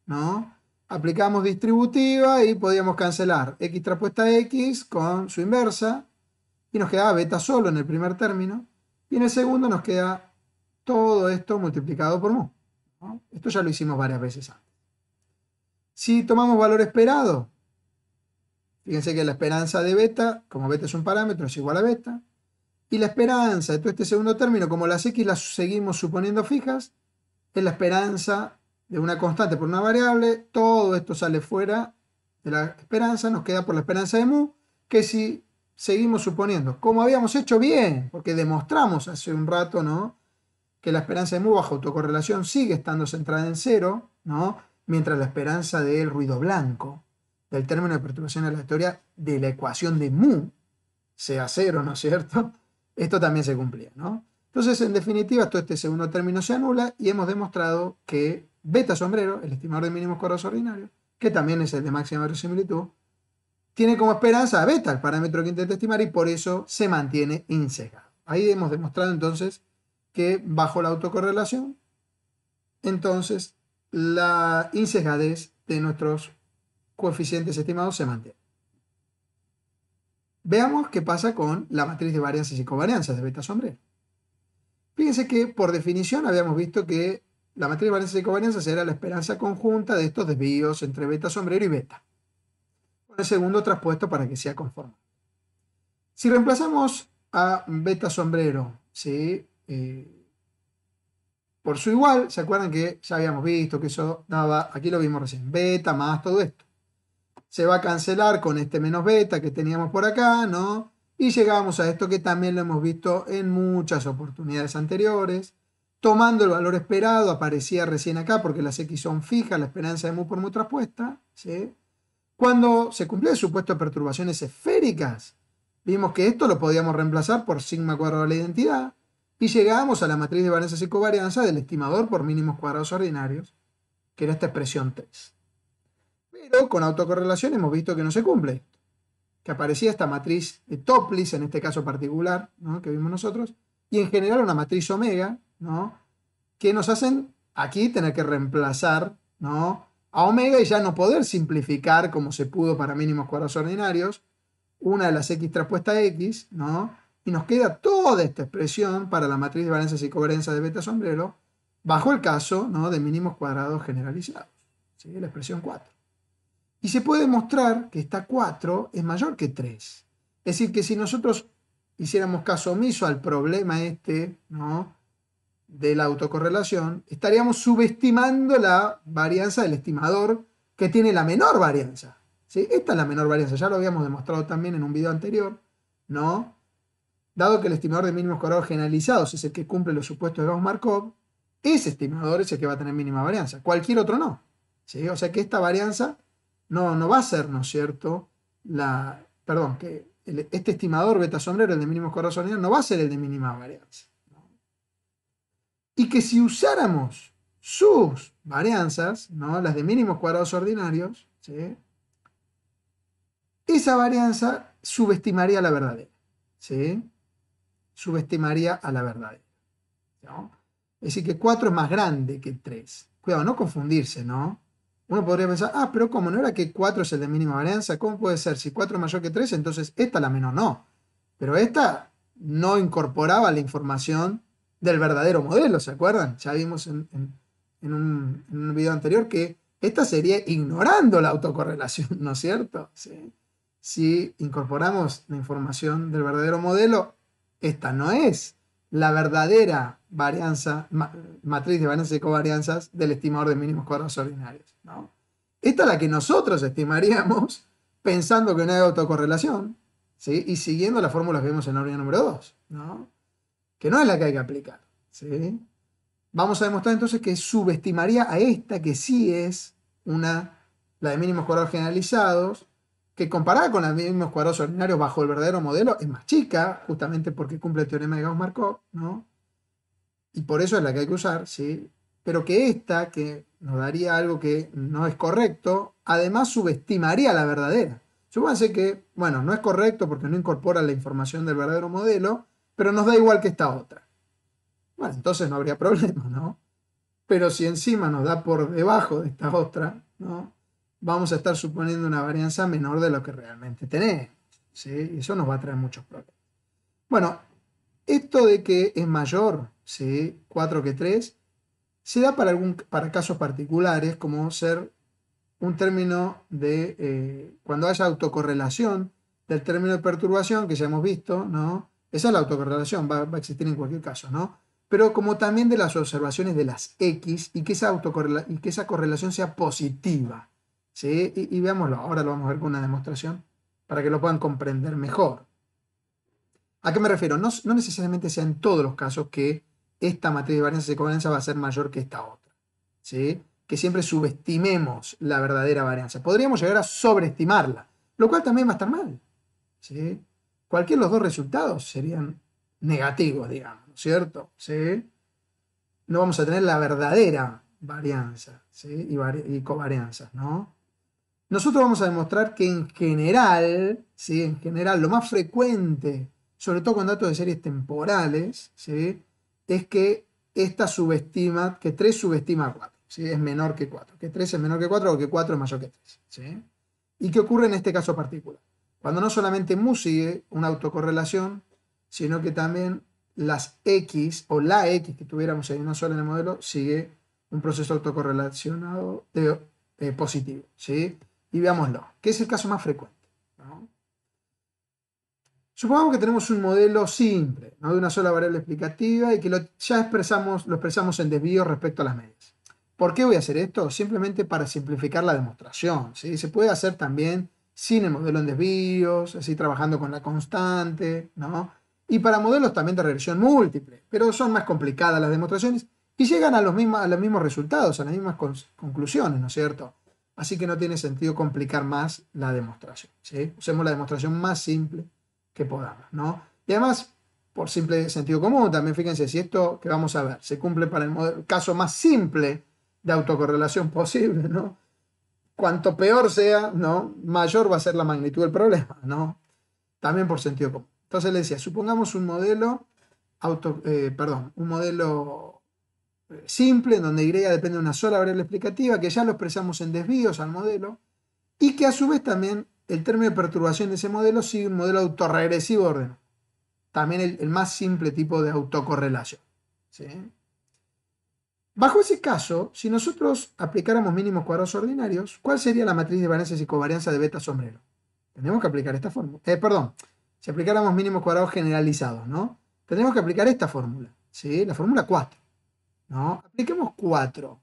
¿no? Aplicamos distributiva y podíamos cancelar x traspuesta x con su inversa y nos quedaba beta solo en el primer término y en el segundo nos queda todo esto multiplicado por mu. Esto ya lo hicimos varias veces antes. Si tomamos valor esperado, Fíjense que la esperanza de beta, como beta es un parámetro, es igual a beta. Y la esperanza de todo este segundo término, como las x las seguimos suponiendo fijas, es la esperanza de una constante por una variable. Todo esto sale fuera de la esperanza, nos queda por la esperanza de mu, que si seguimos suponiendo, como habíamos hecho bien, porque demostramos hace un rato, ¿no? Que la esperanza de mu bajo autocorrelación sigue estando centrada en cero, ¿no? Mientras la esperanza del ruido blanco del término de perturbación aleatoria de la ecuación de mu, sea cero, ¿no es cierto? Esto también se cumplía, ¿no? Entonces, en definitiva, todo este segundo término se anula y hemos demostrado que beta sombrero, el estimador de mínimos cuadrados ordinarios, que también es el de máxima verosimilitud, tiene como esperanza a beta, el parámetro que intenta estimar, y por eso se mantiene insegado. Ahí hemos demostrado entonces que bajo la autocorrelación, entonces la insegadez de nuestros coeficientes estimados se mantienen. Veamos qué pasa con la matriz de varianzas y covarianzas de beta sombrero. Fíjense que por definición habíamos visto que la matriz de varianzas y covarianzas era la esperanza conjunta de estos desvíos entre beta sombrero y beta. Con el segundo traspuesto para que sea conforme. Si reemplazamos a beta sombrero ¿sí? Eh, por su igual, ¿se acuerdan que ya habíamos visto que eso daba, aquí lo vimos recién, beta más todo esto? se va a cancelar con este menos beta que teníamos por acá, ¿no? Y llegamos a esto que también lo hemos visto en muchas oportunidades anteriores. Tomando el valor esperado, aparecía recién acá porque las X son fijas, la esperanza de mu por mu traspuesta, ¿sí? Cuando se cumplía el supuesto de perturbaciones esféricas, vimos que esto lo podíamos reemplazar por sigma cuadrado de la identidad y llegamos a la matriz de varianzas y covarianza del estimador por mínimos cuadrados ordinarios, que era esta expresión 3 pero con autocorrelación hemos visto que no se cumple, que aparecía esta matriz de Toplis, en este caso particular, que vimos nosotros, y en general una matriz omega, ¿no? que nos hacen aquí tener que reemplazar a omega y ya no poder simplificar como se pudo para mínimos cuadrados ordinarios, una de las x traspuesta a x, ¿no? y nos queda toda esta expresión para la matriz de valencias y coherencia de beta sombrero bajo el caso de mínimos cuadrados generalizados, la expresión 4. Y se puede demostrar que esta 4 es mayor que 3. Es decir, que si nosotros hiciéramos caso omiso al problema este, ¿no? de la autocorrelación, estaríamos subestimando la varianza del estimador que tiene la menor varianza. ¿sí? Esta es la menor varianza, ya lo habíamos demostrado también en un video anterior, ¿no? Dado que el estimador de mínimos cuadrados generalizados es el que cumple los supuestos de Gauss-Markov, ese estimador es el que va a tener mínima varianza, cualquier otro no. ¿sí? O sea que esta varianza no, va a ser, ¿no es cierto? La, perdón, que este estimador beta sombrero, el de mínimos cuadrados ordinarios, no va a ser el de mínima varianza. Y que si usáramos sus varianzas, ¿no? las de mínimos cuadrados ordinarios, ¿sí? esa varianza subestimaría la verdadera. ¿sí? Subestimaría a la verdadera. ¿no? Es decir, que 4 es más grande que 3. Cuidado, no confundirse, ¿no? Uno podría pensar, ah, pero como ¿No era que 4 es el de mínima varianza? ¿Cómo puede ser? Si 4 es mayor que 3, entonces esta la menor. No. Pero esta no incorporaba la información del verdadero modelo, ¿se acuerdan? Ya vimos en, un, video anterior que esta sería ignorando la autocorrelación, ¿no es cierto? Si incorporamos la información del verdadero modelo, esta no es la verdadera varianza, matriz de varianzas y covarianzas del estimador de mínimos cuadrados ordinarios. Esta es la que nosotros estimaríamos pensando que no hay autocorrelación y siguiendo las fórmulas que vemos en la número 2, ¿no? que no es la que hay que aplicar. ¿sí? Vamos a demostrar entonces que subestimaría a esta que sí es una, la de mínimos cuadrados generalizados, que comparada con los mismos cuadrados ordinarios bajo el verdadero modelo, es más chica, justamente porque cumple el teorema de Gauss-Markov, ¿no? Y por eso es la que hay que usar, ¿sí? Pero que esta, que nos daría algo que no es correcto, además subestimaría la verdadera. Supónganse que, bueno, no es correcto porque no incorpora la información del verdadero modelo, pero nos da igual que esta otra. Bueno, entonces no habría problema, ¿no? Pero si encima nos da por debajo de esta otra, ¿no? vamos a estar suponiendo una varianza menor de lo que realmente tenés. ¿sí? Y eso nos va a traer muchos problemas. Bueno, esto de que es mayor ¿sí? 4 que 3 se da para, algún, para casos particulares, como ser un término de eh, cuando haya autocorrelación del término de perturbación que ya hemos visto, ¿no? Esa es la autocorrelación, va, va a existir en cualquier caso, ¿no? Pero como también de las observaciones de las X y que esa, y que esa correlación sea positiva. ¿sí? Y, veámoslo, ahora lo vamos a ver con una demostración para que lo puedan comprender mejor. ¿A qué me refiero? No, necesariamente sea en todos los casos que esta matriz de varianza y covarianza va a ser mayor que esta otra. ¿sí? Que siempre subestimemos la verdadera varianza. Podríamos llegar a sobreestimarla, lo cual también va a estar mal. ¿sí? Cualquier de los dos resultados serían negativos, digamos, ¿cierto? ¿Sí? No vamos a tener la verdadera varianza y, y covarianza, ¿no? Nosotros vamos a demostrar que en general, ¿sí? en general, lo más frecuente, sobre todo con datos de series temporales, es que esta subestima, que 3 subestima a 4, ¿sí? es menor que 4, que 3 es menor que 4 o que 4 es mayor que 3. ¿Y qué ocurre en este caso particular? Cuando no solamente mu sigue una autocorrelación, sino que también las X o la X que tuviéramos en una sola en el modelo sigue un proceso autocorrelacionado eh, positivo. ¿sí? y veámoslo, que es el caso más frecuente. Supongamos que tenemos un modelo simple, ¿no? de una sola variable explicativa y que ya expresamos, lo expresamos en desvío respecto a las medias. ¿Por qué voy a hacer esto? Simplemente para simplificar la demostración. ¿sí? Se puede hacer también sin el modelo en desvíos, así trabajando con la constante, Y para modelos también de regresión múltiple, pero son más complicadas las demostraciones y llegan a los, mismos, a los mismos resultados, a las mismas conclusiones, ¿no es cierto? Así que no tiene sentido complicar más la demostración. ¿sí? Usemos la demostración más simple que podamos. ¿no? Y además, por simple sentido común, también fíjense si esto que vamos a ver se cumple para el caso más simple de autocorrelación posible, ¿no? Cuanto peor sea, ¿no? Mayor va a ser la magnitud del problema, ¿no? También por sentido común. Entonces le decía, supongamos un modelo auto, eh, perdón, un modelo simple, en donde Y depende de una sola variable explicativa, que ya lo expresamos en desvíos al modelo, y que a su vez también el término de perturbación de ese modelo sigue un modelo autorregresivo orden También el, más simple tipo de autocorrelación. ¿sí? Bajo ese caso, si nosotros aplicáramos mínimos cuadrados ordinarios, ¿cuál sería la matriz de varianzas y covarianza de beta sombrero? Tenemos que aplicar esta fórmula. Eh, perdón, si aplicáramos mínimos cuadrados generalizados, ¿no? Tenemos que aplicar esta fórmula, ¿sí? La fórmula 4. ¿no? Apliquemos 4,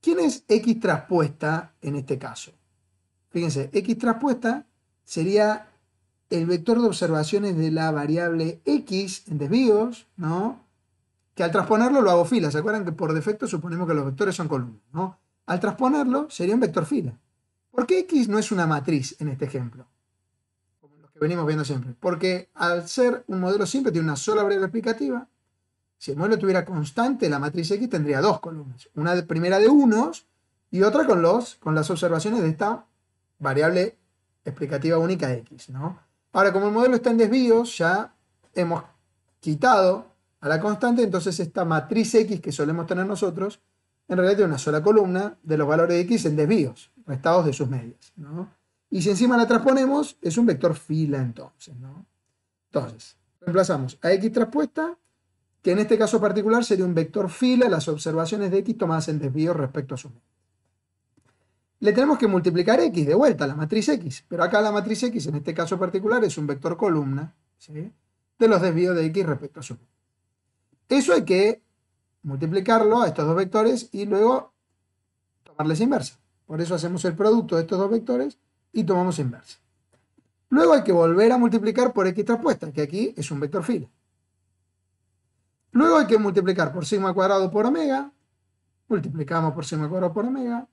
¿Quién es X traspuesta en este caso? Fíjense, X traspuesta sería el vector de observaciones de la variable X en desvíos, ¿no? Que al transponerlo lo hago fila. ¿Se acuerdan que por defecto suponemos que los vectores son columnas, Al transponerlo sería un vector fila. ¿Por qué X no es una matriz en este ejemplo? Como los que venimos viendo siempre. Porque al ser un modelo simple tiene una sola variable explicativa, si el modelo tuviera constante la matriz X, tendría dos columnas. Una de primera de unos y otra con, los, con las observaciones de esta variable explicativa única X. ¿no? Ahora, como el modelo está en desvíos, ya hemos quitado a la constante, entonces esta matriz X que solemos tener nosotros, en realidad tiene una sola columna de los valores de X en desvíos, restados de sus medias. Y si encima la transponemos, es un vector fila entonces. Entonces, reemplazamos a X traspuesta que en este caso particular sería un vector fila, las observaciones de x tomadas en desvío respecto a su medio. Le tenemos que multiplicar x de vuelta, a la matriz x, pero acá la matriz x en este caso particular es un vector columna de los desvíos de x respecto a su Eso hay que multiplicarlo a estos dos vectores y luego tomarles inversa. Por eso hacemos el producto de estos dos vectores y tomamos inversa. Luego hay que volver a multiplicar por x traspuesta, que aquí es un vector fila. Luego hay que multiplicar por sigma cuadrado por omega. Multiplicamos por sigma cuadrado por omega.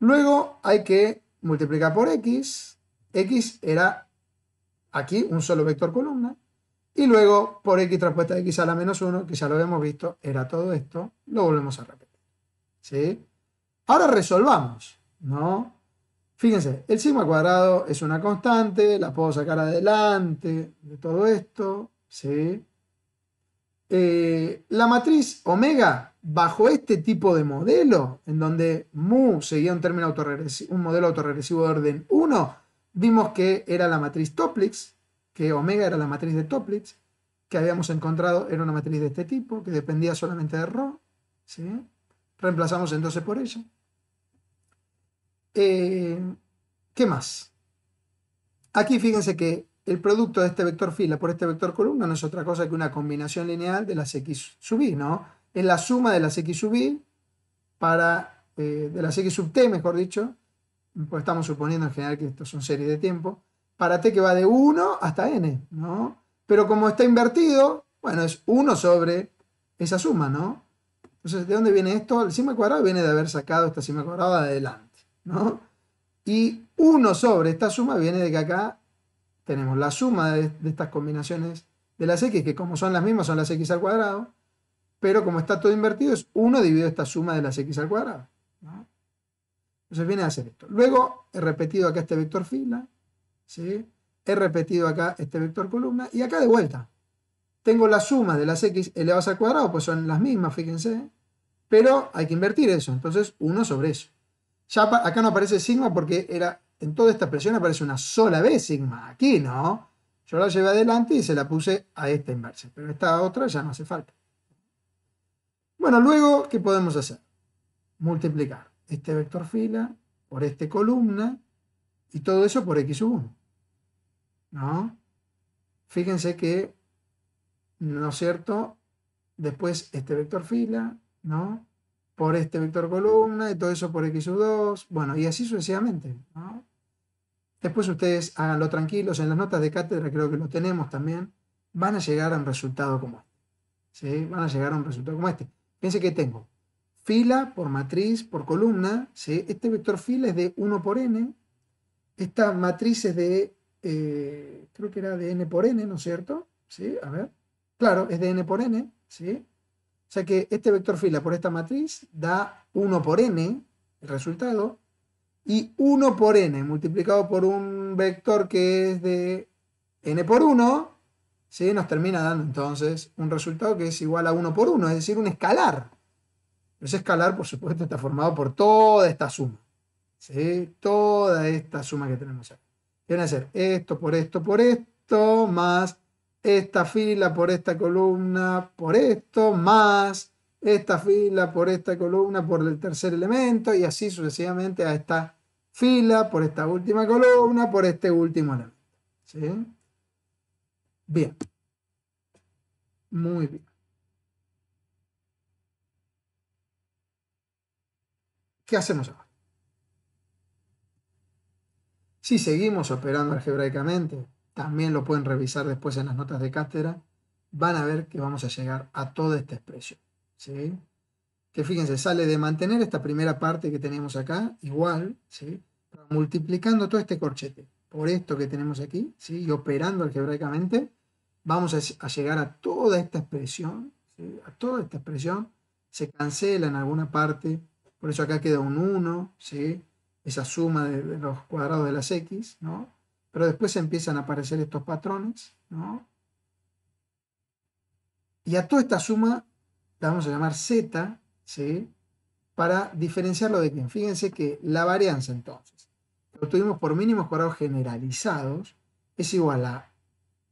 Luego hay que multiplicar por x. x era aquí un solo vector columna. Y luego por x transpuesta de x a la menos 1, que ya lo habíamos visto, era todo esto. Lo volvemos a repetir. ¿Sí? Ahora resolvamos, ¿no? Fíjense, el sigma cuadrado es una constante, la puedo sacar adelante de todo esto, ¿sí? Eh, la matriz omega, bajo este tipo de modelo, en donde mu seguía un, término autorregresivo, un modelo autorregresivo de orden 1, vimos que era la matriz Toplitz, que omega era la matriz de Toplitz, que habíamos encontrado era una matriz de este tipo, que dependía solamente de Rho. ¿sí? Reemplazamos entonces por ella. Eh, ¿Qué más? Aquí fíjense que el producto de este vector fila por este vector columna no es otra cosa que una combinación lineal de las x sub i, ¿no? Es la suma de las x sub i para, eh, de las x sub t, mejor dicho, pues estamos suponiendo en general que estos son series de tiempo, para t que va de 1 hasta n, ¿no? Pero como está invertido, bueno, es 1 sobre esa suma, ¿no? Entonces, ¿de dónde viene esto? El sigma cuadrado viene de haber sacado esta sigma cuadrada de adelante, ¿no? Y 1 sobre esta suma viene de que acá tenemos la suma de, estas combinaciones de las x, que como son las mismas, son las x al cuadrado, pero como está todo invertido, es 1 dividido esta suma de las x al cuadrado. Entonces viene a hacer esto. Luego he repetido acá este vector fila, ¿sí? he repetido acá este vector columna, y acá de vuelta. Tengo la suma de las x elevadas al cuadrado, pues son las mismas, fíjense, pero hay que invertir eso, entonces 1 sobre eso. Ya acá no aparece sigma porque era en toda esta expresión aparece una sola vez sigma. Aquí no. Yo la llevé adelante y se la puse a esta inversa. Pero esta otra ya no hace falta. Bueno, luego, ¿qué podemos hacer? Multiplicar este vector fila por este columna y todo eso por x 1. ¿No? Fíjense que, ¿no es cierto? Después este vector fila, ¿no? Por este vector columna y todo eso por x 2. Bueno, y así sucesivamente, ¿no? Después ustedes háganlo tranquilos, en las notas de cátedra creo que lo tenemos también, van a llegar a un resultado como este. ¿sí? Van a llegar a un resultado como este. piense que tengo fila por matriz por columna, ¿sí? este vector fila es de 1 por n, esta matriz es de, eh, creo que era de n por n, ¿no es cierto? ¿Sí? A ver, claro, es de n por n, ¿sí? O sea que este vector fila por esta matriz da 1 por n, el resultado, y 1 por n multiplicado por un vector que es de n por 1, nos termina dando entonces un resultado que es igual a 1 por 1, es decir, un escalar. Ese escalar, por supuesto, está formado por toda esta suma. ¿sí? Toda esta suma que tenemos aquí. Viene a ser esto por esto por esto, más esta fila por esta columna por esto, más esta fila por esta columna por el tercer elemento y así sucesivamente a esta fila por esta última columna por este último elemento. ¿Sí? Bien. Muy bien. ¿Qué hacemos ahora? Si seguimos operando algebraicamente, también lo pueden revisar después en las notas de cátedra, van a ver que vamos a llegar a toda esta expresión. Que fíjense, sale de mantener esta primera parte que tenemos acá, igual, ¿sí? Multiplicando todo este corchete por esto que tenemos aquí, ¿sí? Y operando algebraicamente, vamos a, llegar a toda esta expresión, A toda esta expresión, se cancela en alguna parte, por eso acá queda un 1, Esa suma de, los cuadrados de las x, Pero después empiezan a aparecer estos patrones, ¿no? Y a toda esta suma la vamos a llamar Z, ¿sí? para diferenciarlo de quién. Fíjense que la varianza entonces, lo obtuvimos por mínimos cuadrados generalizados, es igual a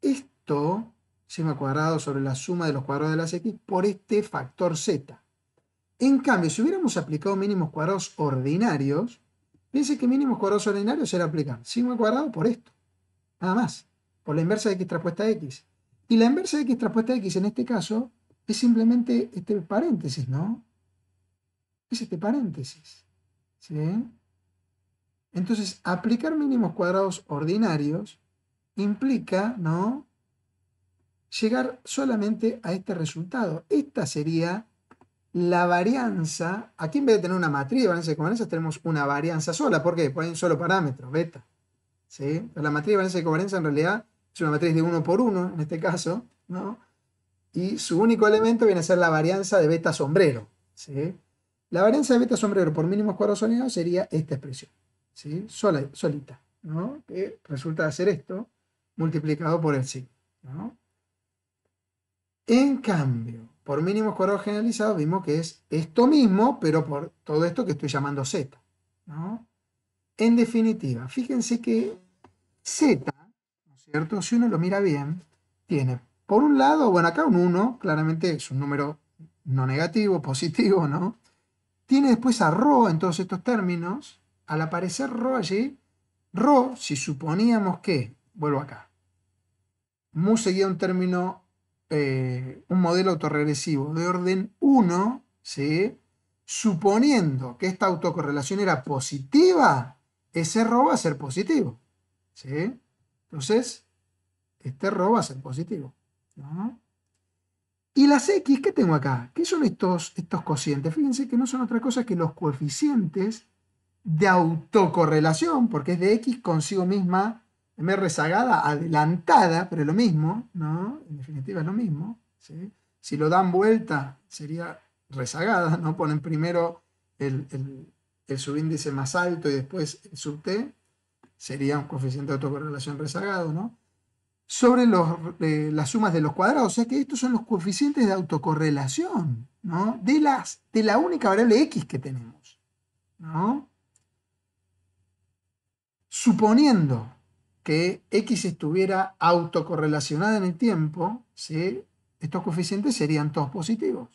esto, sigma cuadrado sobre la suma de los cuadrados de las x, por este factor z. En cambio, si hubiéramos aplicado mínimos cuadrados ordinarios, piense que mínimos cuadrados ordinarios era aplican sigma cuadrado por esto, nada más, por la inversa de x traspuesta a x. Y la inversa de x traspuesta a x en este caso es simplemente este paréntesis, ¿no? Es este paréntesis. ¿sí? Entonces, aplicar mínimos cuadrados ordinarios implica, ¿no? Llegar solamente a este resultado. Esta sería la varianza. Aquí en vez de tener una matriz de valencia de covarianza, tenemos una varianza sola. ¿Por qué? Porque hay un solo parámetro, beta. ¿sí? la matriz de valencia de covarianza en realidad es una matriz de 1 por 1, en este caso, ¿no? y su único elemento viene a ser la varianza de beta sombrero. ¿sí? La varianza de beta sombrero por mínimos cuadrados sonidos sería esta expresión, ¿sí? Sola, solita, ¿no? que resulta ser esto multiplicado por el signo. En cambio, por mínimos cuadrados generalizados vimos que es esto mismo, pero por todo esto que estoy llamando z. En definitiva, fíjense que z, cierto? si uno lo mira bien, tiene por un lado, bueno, acá un 1, claramente es un número no negativo, positivo, ¿no? Tiene después a Rho en todos estos términos. Al aparecer Rho allí, Rho, si suponíamos que, vuelvo acá, mu seguía un término, eh, un modelo autorregresivo de orden 1, ¿sí? suponiendo que esta autocorrelación era positiva, ese Rho va a ser positivo. ¿sí? Entonces, este Rho va a ser positivo. Y las X, ¿qué tengo acá? ¿Qué son estos, estos cocientes? Fíjense que no son otra cosa que los coeficientes de autocorrelación, porque es de X consigo misma, M rezagada, adelantada, pero es lo mismo, ¿no? En definitiva es lo mismo, Si lo dan vuelta, sería rezagada, ¿no? Ponen primero el, subíndice más alto y después el subt, sería un coeficiente de autocorrelación rezagado, ¿no? sobre eh, las sumas de los cuadrados. O sea que estos son los coeficientes de autocorrelación de, de la única variable x que tenemos. Suponiendo que x estuviera autocorrelacionada en el tiempo, estos coeficientes serían todos positivos.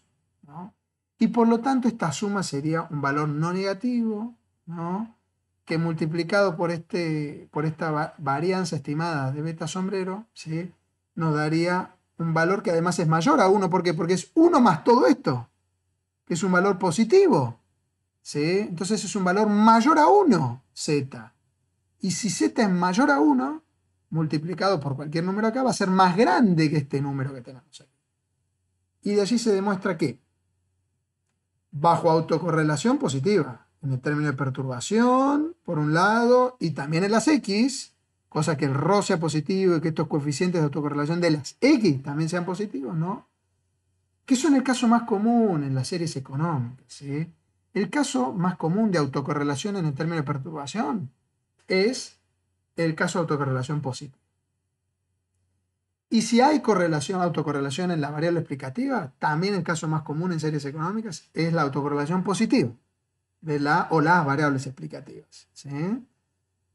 Y por lo tanto esta suma sería un valor no negativo, que multiplicado por, este, por esta varianza estimada de beta sombrero, ¿sí? nos daría un valor que además es mayor a 1. ¿Por qué? Porque es 1 más todo esto, que es un valor positivo. ¿sí? Entonces es un valor mayor a 1, z. Y si z es mayor a 1, multiplicado por cualquier número acá, va a ser más grande que este número que tenemos Y de allí se demuestra que, bajo autocorrelación positiva, en el término de perturbación, por un lado, y también en las X, cosa que el rho sea positivo y que estos coeficientes de autocorrelación de las X también sean positivos, ¿no? Que son el caso más común en las series económicas, ¿sí? El caso más común de autocorrelación en el término de perturbación es el caso de autocorrelación positiva. Y si hay correlación, autocorrelación en la variable explicativa, también el caso más común en series económicas es la autocorrelación positiva de la o las variables explicativas.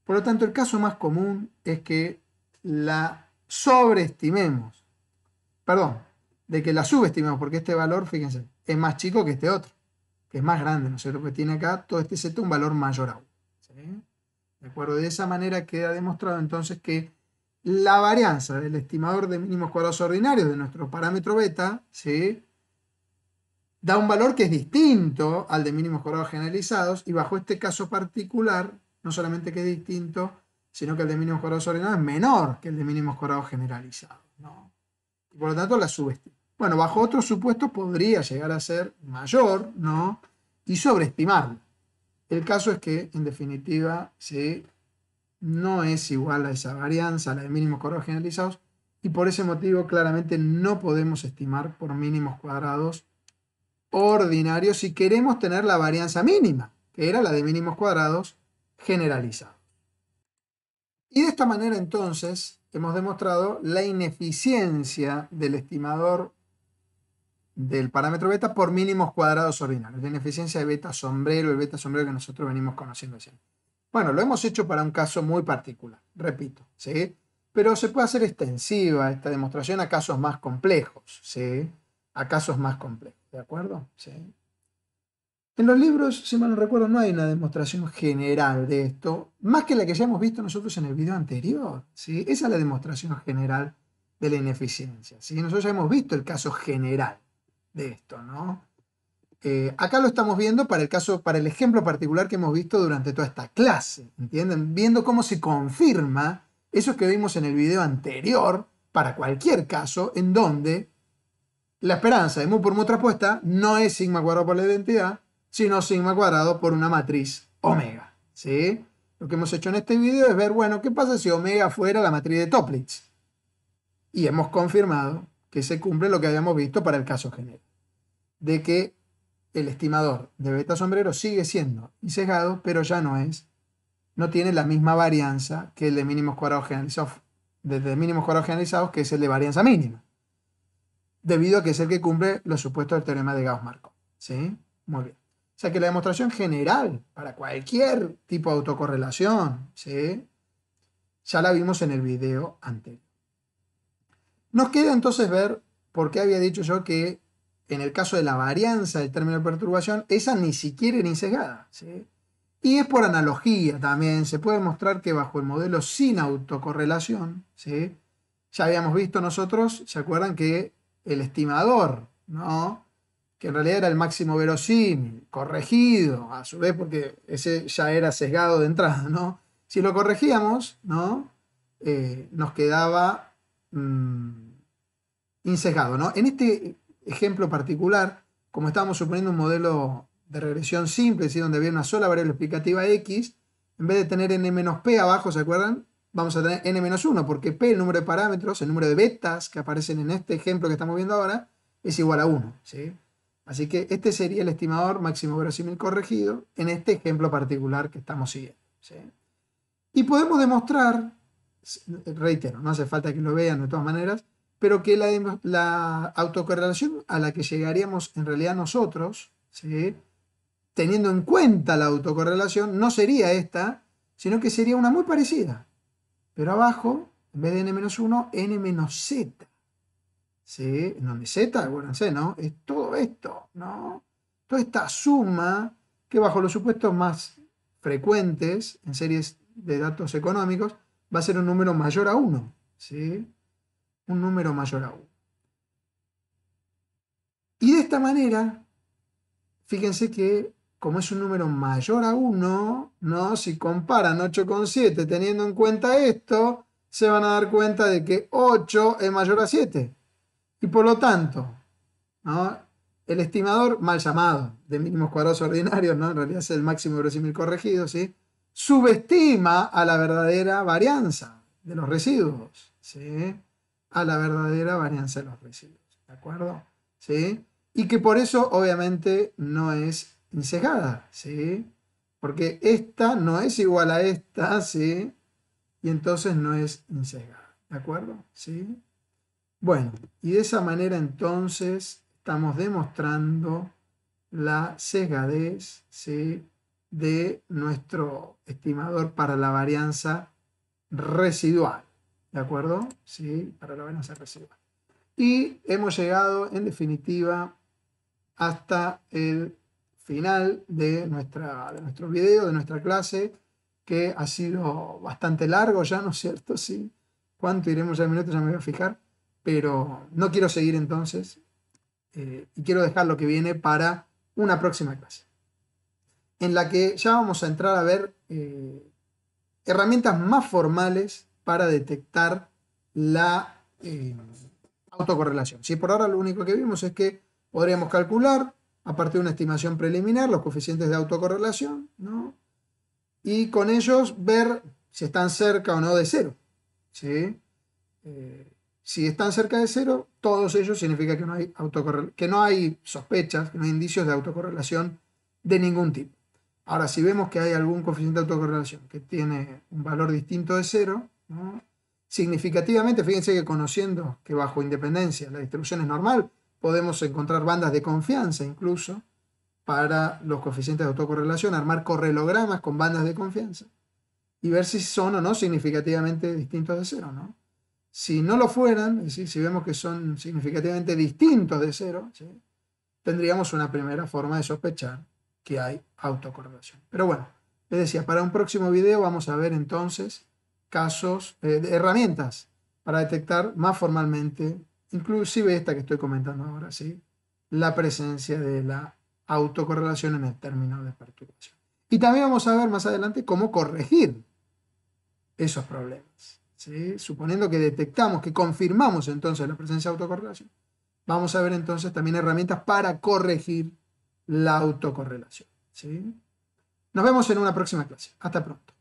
Por lo tanto, el caso más común es que la sobreestimemos, perdón, de que la subestimemos, porque este valor, fíjense, es más chico que este otro, que es más grande, ¿no es cierto? Que tiene acá todo este set un valor mayor a ¿sí? ¿De acuerdo? De esa manera queda demostrado entonces que la varianza del estimador de mínimos cuadrados ordinarios de nuestro parámetro beta, ¿sí? da un valor que es distinto al de mínimos cuadrados generalizados y bajo este caso particular, no solamente que es distinto, sino que el de mínimos cuadrados ordenados es menor que el de mínimos cuadrados generalizados. Y por lo tanto la subestima. Bueno, bajo otro supuesto podría llegar a ser mayor, ¿no? Y sobreestimarlo. El caso es que, en definitiva, ¿sí? no es igual a esa varianza, la de mínimos cuadrados generalizados, y por ese motivo claramente no podemos estimar por mínimos cuadrados ordinario si queremos tener la varianza mínima, que era la de mínimos cuadrados generalizada. Y de esta manera entonces hemos demostrado la ineficiencia del estimador del parámetro beta por mínimos cuadrados ordinarios. La ineficiencia de beta sombrero, el beta sombrero que nosotros venimos conociendo siempre. Bueno, lo hemos hecho para un caso muy particular, repito, ¿sí? Pero se puede hacer extensiva esta demostración a casos más complejos, ¿sí? A casos más complejos. ¿De acuerdo? En los libros, si mal no recuerdo, no hay una demostración general de esto, más que la que ya hemos visto nosotros en el video anterior. ¿sí? Esa es la demostración general de la ineficiencia. Nosotros ya hemos visto el caso general de esto, eh, acá lo estamos viendo para el caso, para el ejemplo particular que hemos visto durante toda esta clase, ¿entienden? Viendo cómo se confirma eso que vimos en el video anterior para cualquier caso en donde la esperanza de mu por mu traspuesta no es sigma cuadrado por la identidad, sino sigma cuadrado por una matriz omega. ¿sí? Lo que hemos hecho en este video es ver, bueno, ¿qué pasa si omega fuera la matriz de Toplitz? Y hemos confirmado que se cumple lo que habíamos visto para el caso general, de que el estimador de beta sombrero sigue siendo y pero ya no es, no tiene la misma varianza que el de mínimos cuadrados generalizados, que es el de varianza mínima debido a que es el que cumple los supuestos del teorema de Gauss-Markov. ¿Sí? Muy bien. O sea que la demostración general para cualquier tipo de autocorrelación, ¿sí? ya la vimos en el video anterior. Nos queda entonces ver por qué había dicho yo que en el caso de la varianza del término de perturbación, esa ni siquiera era insesgada. ¿sí? Y es por analogía también, se puede mostrar que bajo el modelo sin autocorrelación, ¿sí? ya habíamos visto nosotros, ¿se acuerdan que el estimador, ¿no? que en realidad era el máximo verosímil, corregido, a su vez porque ese ya era sesgado de entrada, ¿no? Si lo corregíamos, ¿no? Eh, nos quedaba incesgado. Mm, insesgado, ¿no? En este ejemplo particular, como estábamos suponiendo un modelo de regresión simple, donde había una sola variable explicativa x, en vez de tener n menos p abajo, ¿se acuerdan? vamos a tener n-1, porque p, el número de parámetros, el número de betas que aparecen en este ejemplo que estamos viendo ahora, es igual a 1. Así que este sería el estimador máximo verosímil corregido en este ejemplo particular que estamos siguiendo. Y podemos demostrar, reitero, no hace falta que lo vean de todas maneras, pero que la, la autocorrelación a la que llegaríamos en realidad nosotros, teniendo en cuenta la autocorrelación, no sería esta, sino que sería una muy parecida. Pero abajo, en vez de n-1, n-z. ¿Sí? En donde z, acuérdense, ¿no? Es todo esto, ¿no? Toda esta suma que bajo los supuestos más frecuentes en series de datos económicos va a ser un número mayor a 1, ¿sí? Un número mayor a 1. Y de esta manera, fíjense que como es un número mayor a 1, ¿no? si comparan 8 con 7 teniendo en cuenta esto, se van a dar cuenta de que 8 es mayor a 7. Y por lo tanto, el estimador mal llamado de mínimos cuadrados ordinarios, ¿no? en realidad es el máximo de verosímil corregido, ¿sí? subestima a la verdadera varianza de los residuos. ¿sí? A la verdadera varianza de los residuos. ¿De acuerdo? ¿Sí? Y que por eso obviamente no es sesgada, ¿sí? Porque esta no es igual a esta, ¿sí? Y entonces no es insegada, ¿de acuerdo? ¿Sí? Bueno, y de esa manera entonces estamos demostrando la sesgadez, ¿sí? de nuestro estimador para la varianza residual. ¿De acuerdo? Sí, para la varianza residual. Y hemos llegado, en definitiva, hasta el final de, nuestra, nuestro video, de nuestra clase, que ha sido bastante largo ya, ¿no es cierto? Sí. ¿Cuánto iremos al minuto? Ya me voy a fijar. Pero no quiero seguir entonces eh, y quiero dejar lo que viene para una próxima clase, en la que ya vamos a entrar a ver eh, herramientas más formales para detectar la eh, autocorrelación. Si por ahora lo único que vimos es que podríamos calcular a partir de una estimación preliminar, los coeficientes de autocorrelación, ¿no? y con ellos ver si están cerca o no de cero. Eh, si están cerca de cero, todos ellos significa que no, hay que no hay sospechas, que no hay indicios de autocorrelación de ningún tipo. Ahora, si vemos que hay algún coeficiente de autocorrelación que tiene un valor distinto de cero, significativamente, fíjense que conociendo que bajo independencia la distribución es normal, podemos encontrar bandas de confianza incluso para los coeficientes de autocorrelación, armar correlogramas con bandas de confianza y ver si son o no significativamente distintos de cero, Si no lo fueran, es decir, si vemos que son significativamente distintos de cero, tendríamos una primera forma de sospechar que hay autocorrelación. Pero bueno, les decía, para un próximo video vamos a ver entonces casos, eh, herramientas para detectar más formalmente inclusive esta que estoy comentando ahora, ¿sí? la presencia de la autocorrelación en el término de perturbación. Y también vamos a ver más adelante cómo corregir esos problemas. Suponiendo que detectamos, que confirmamos entonces la presencia de autocorrelación, vamos a ver entonces también herramientas para corregir la autocorrelación. ¿sí? Nos vemos en una próxima clase. Hasta pronto.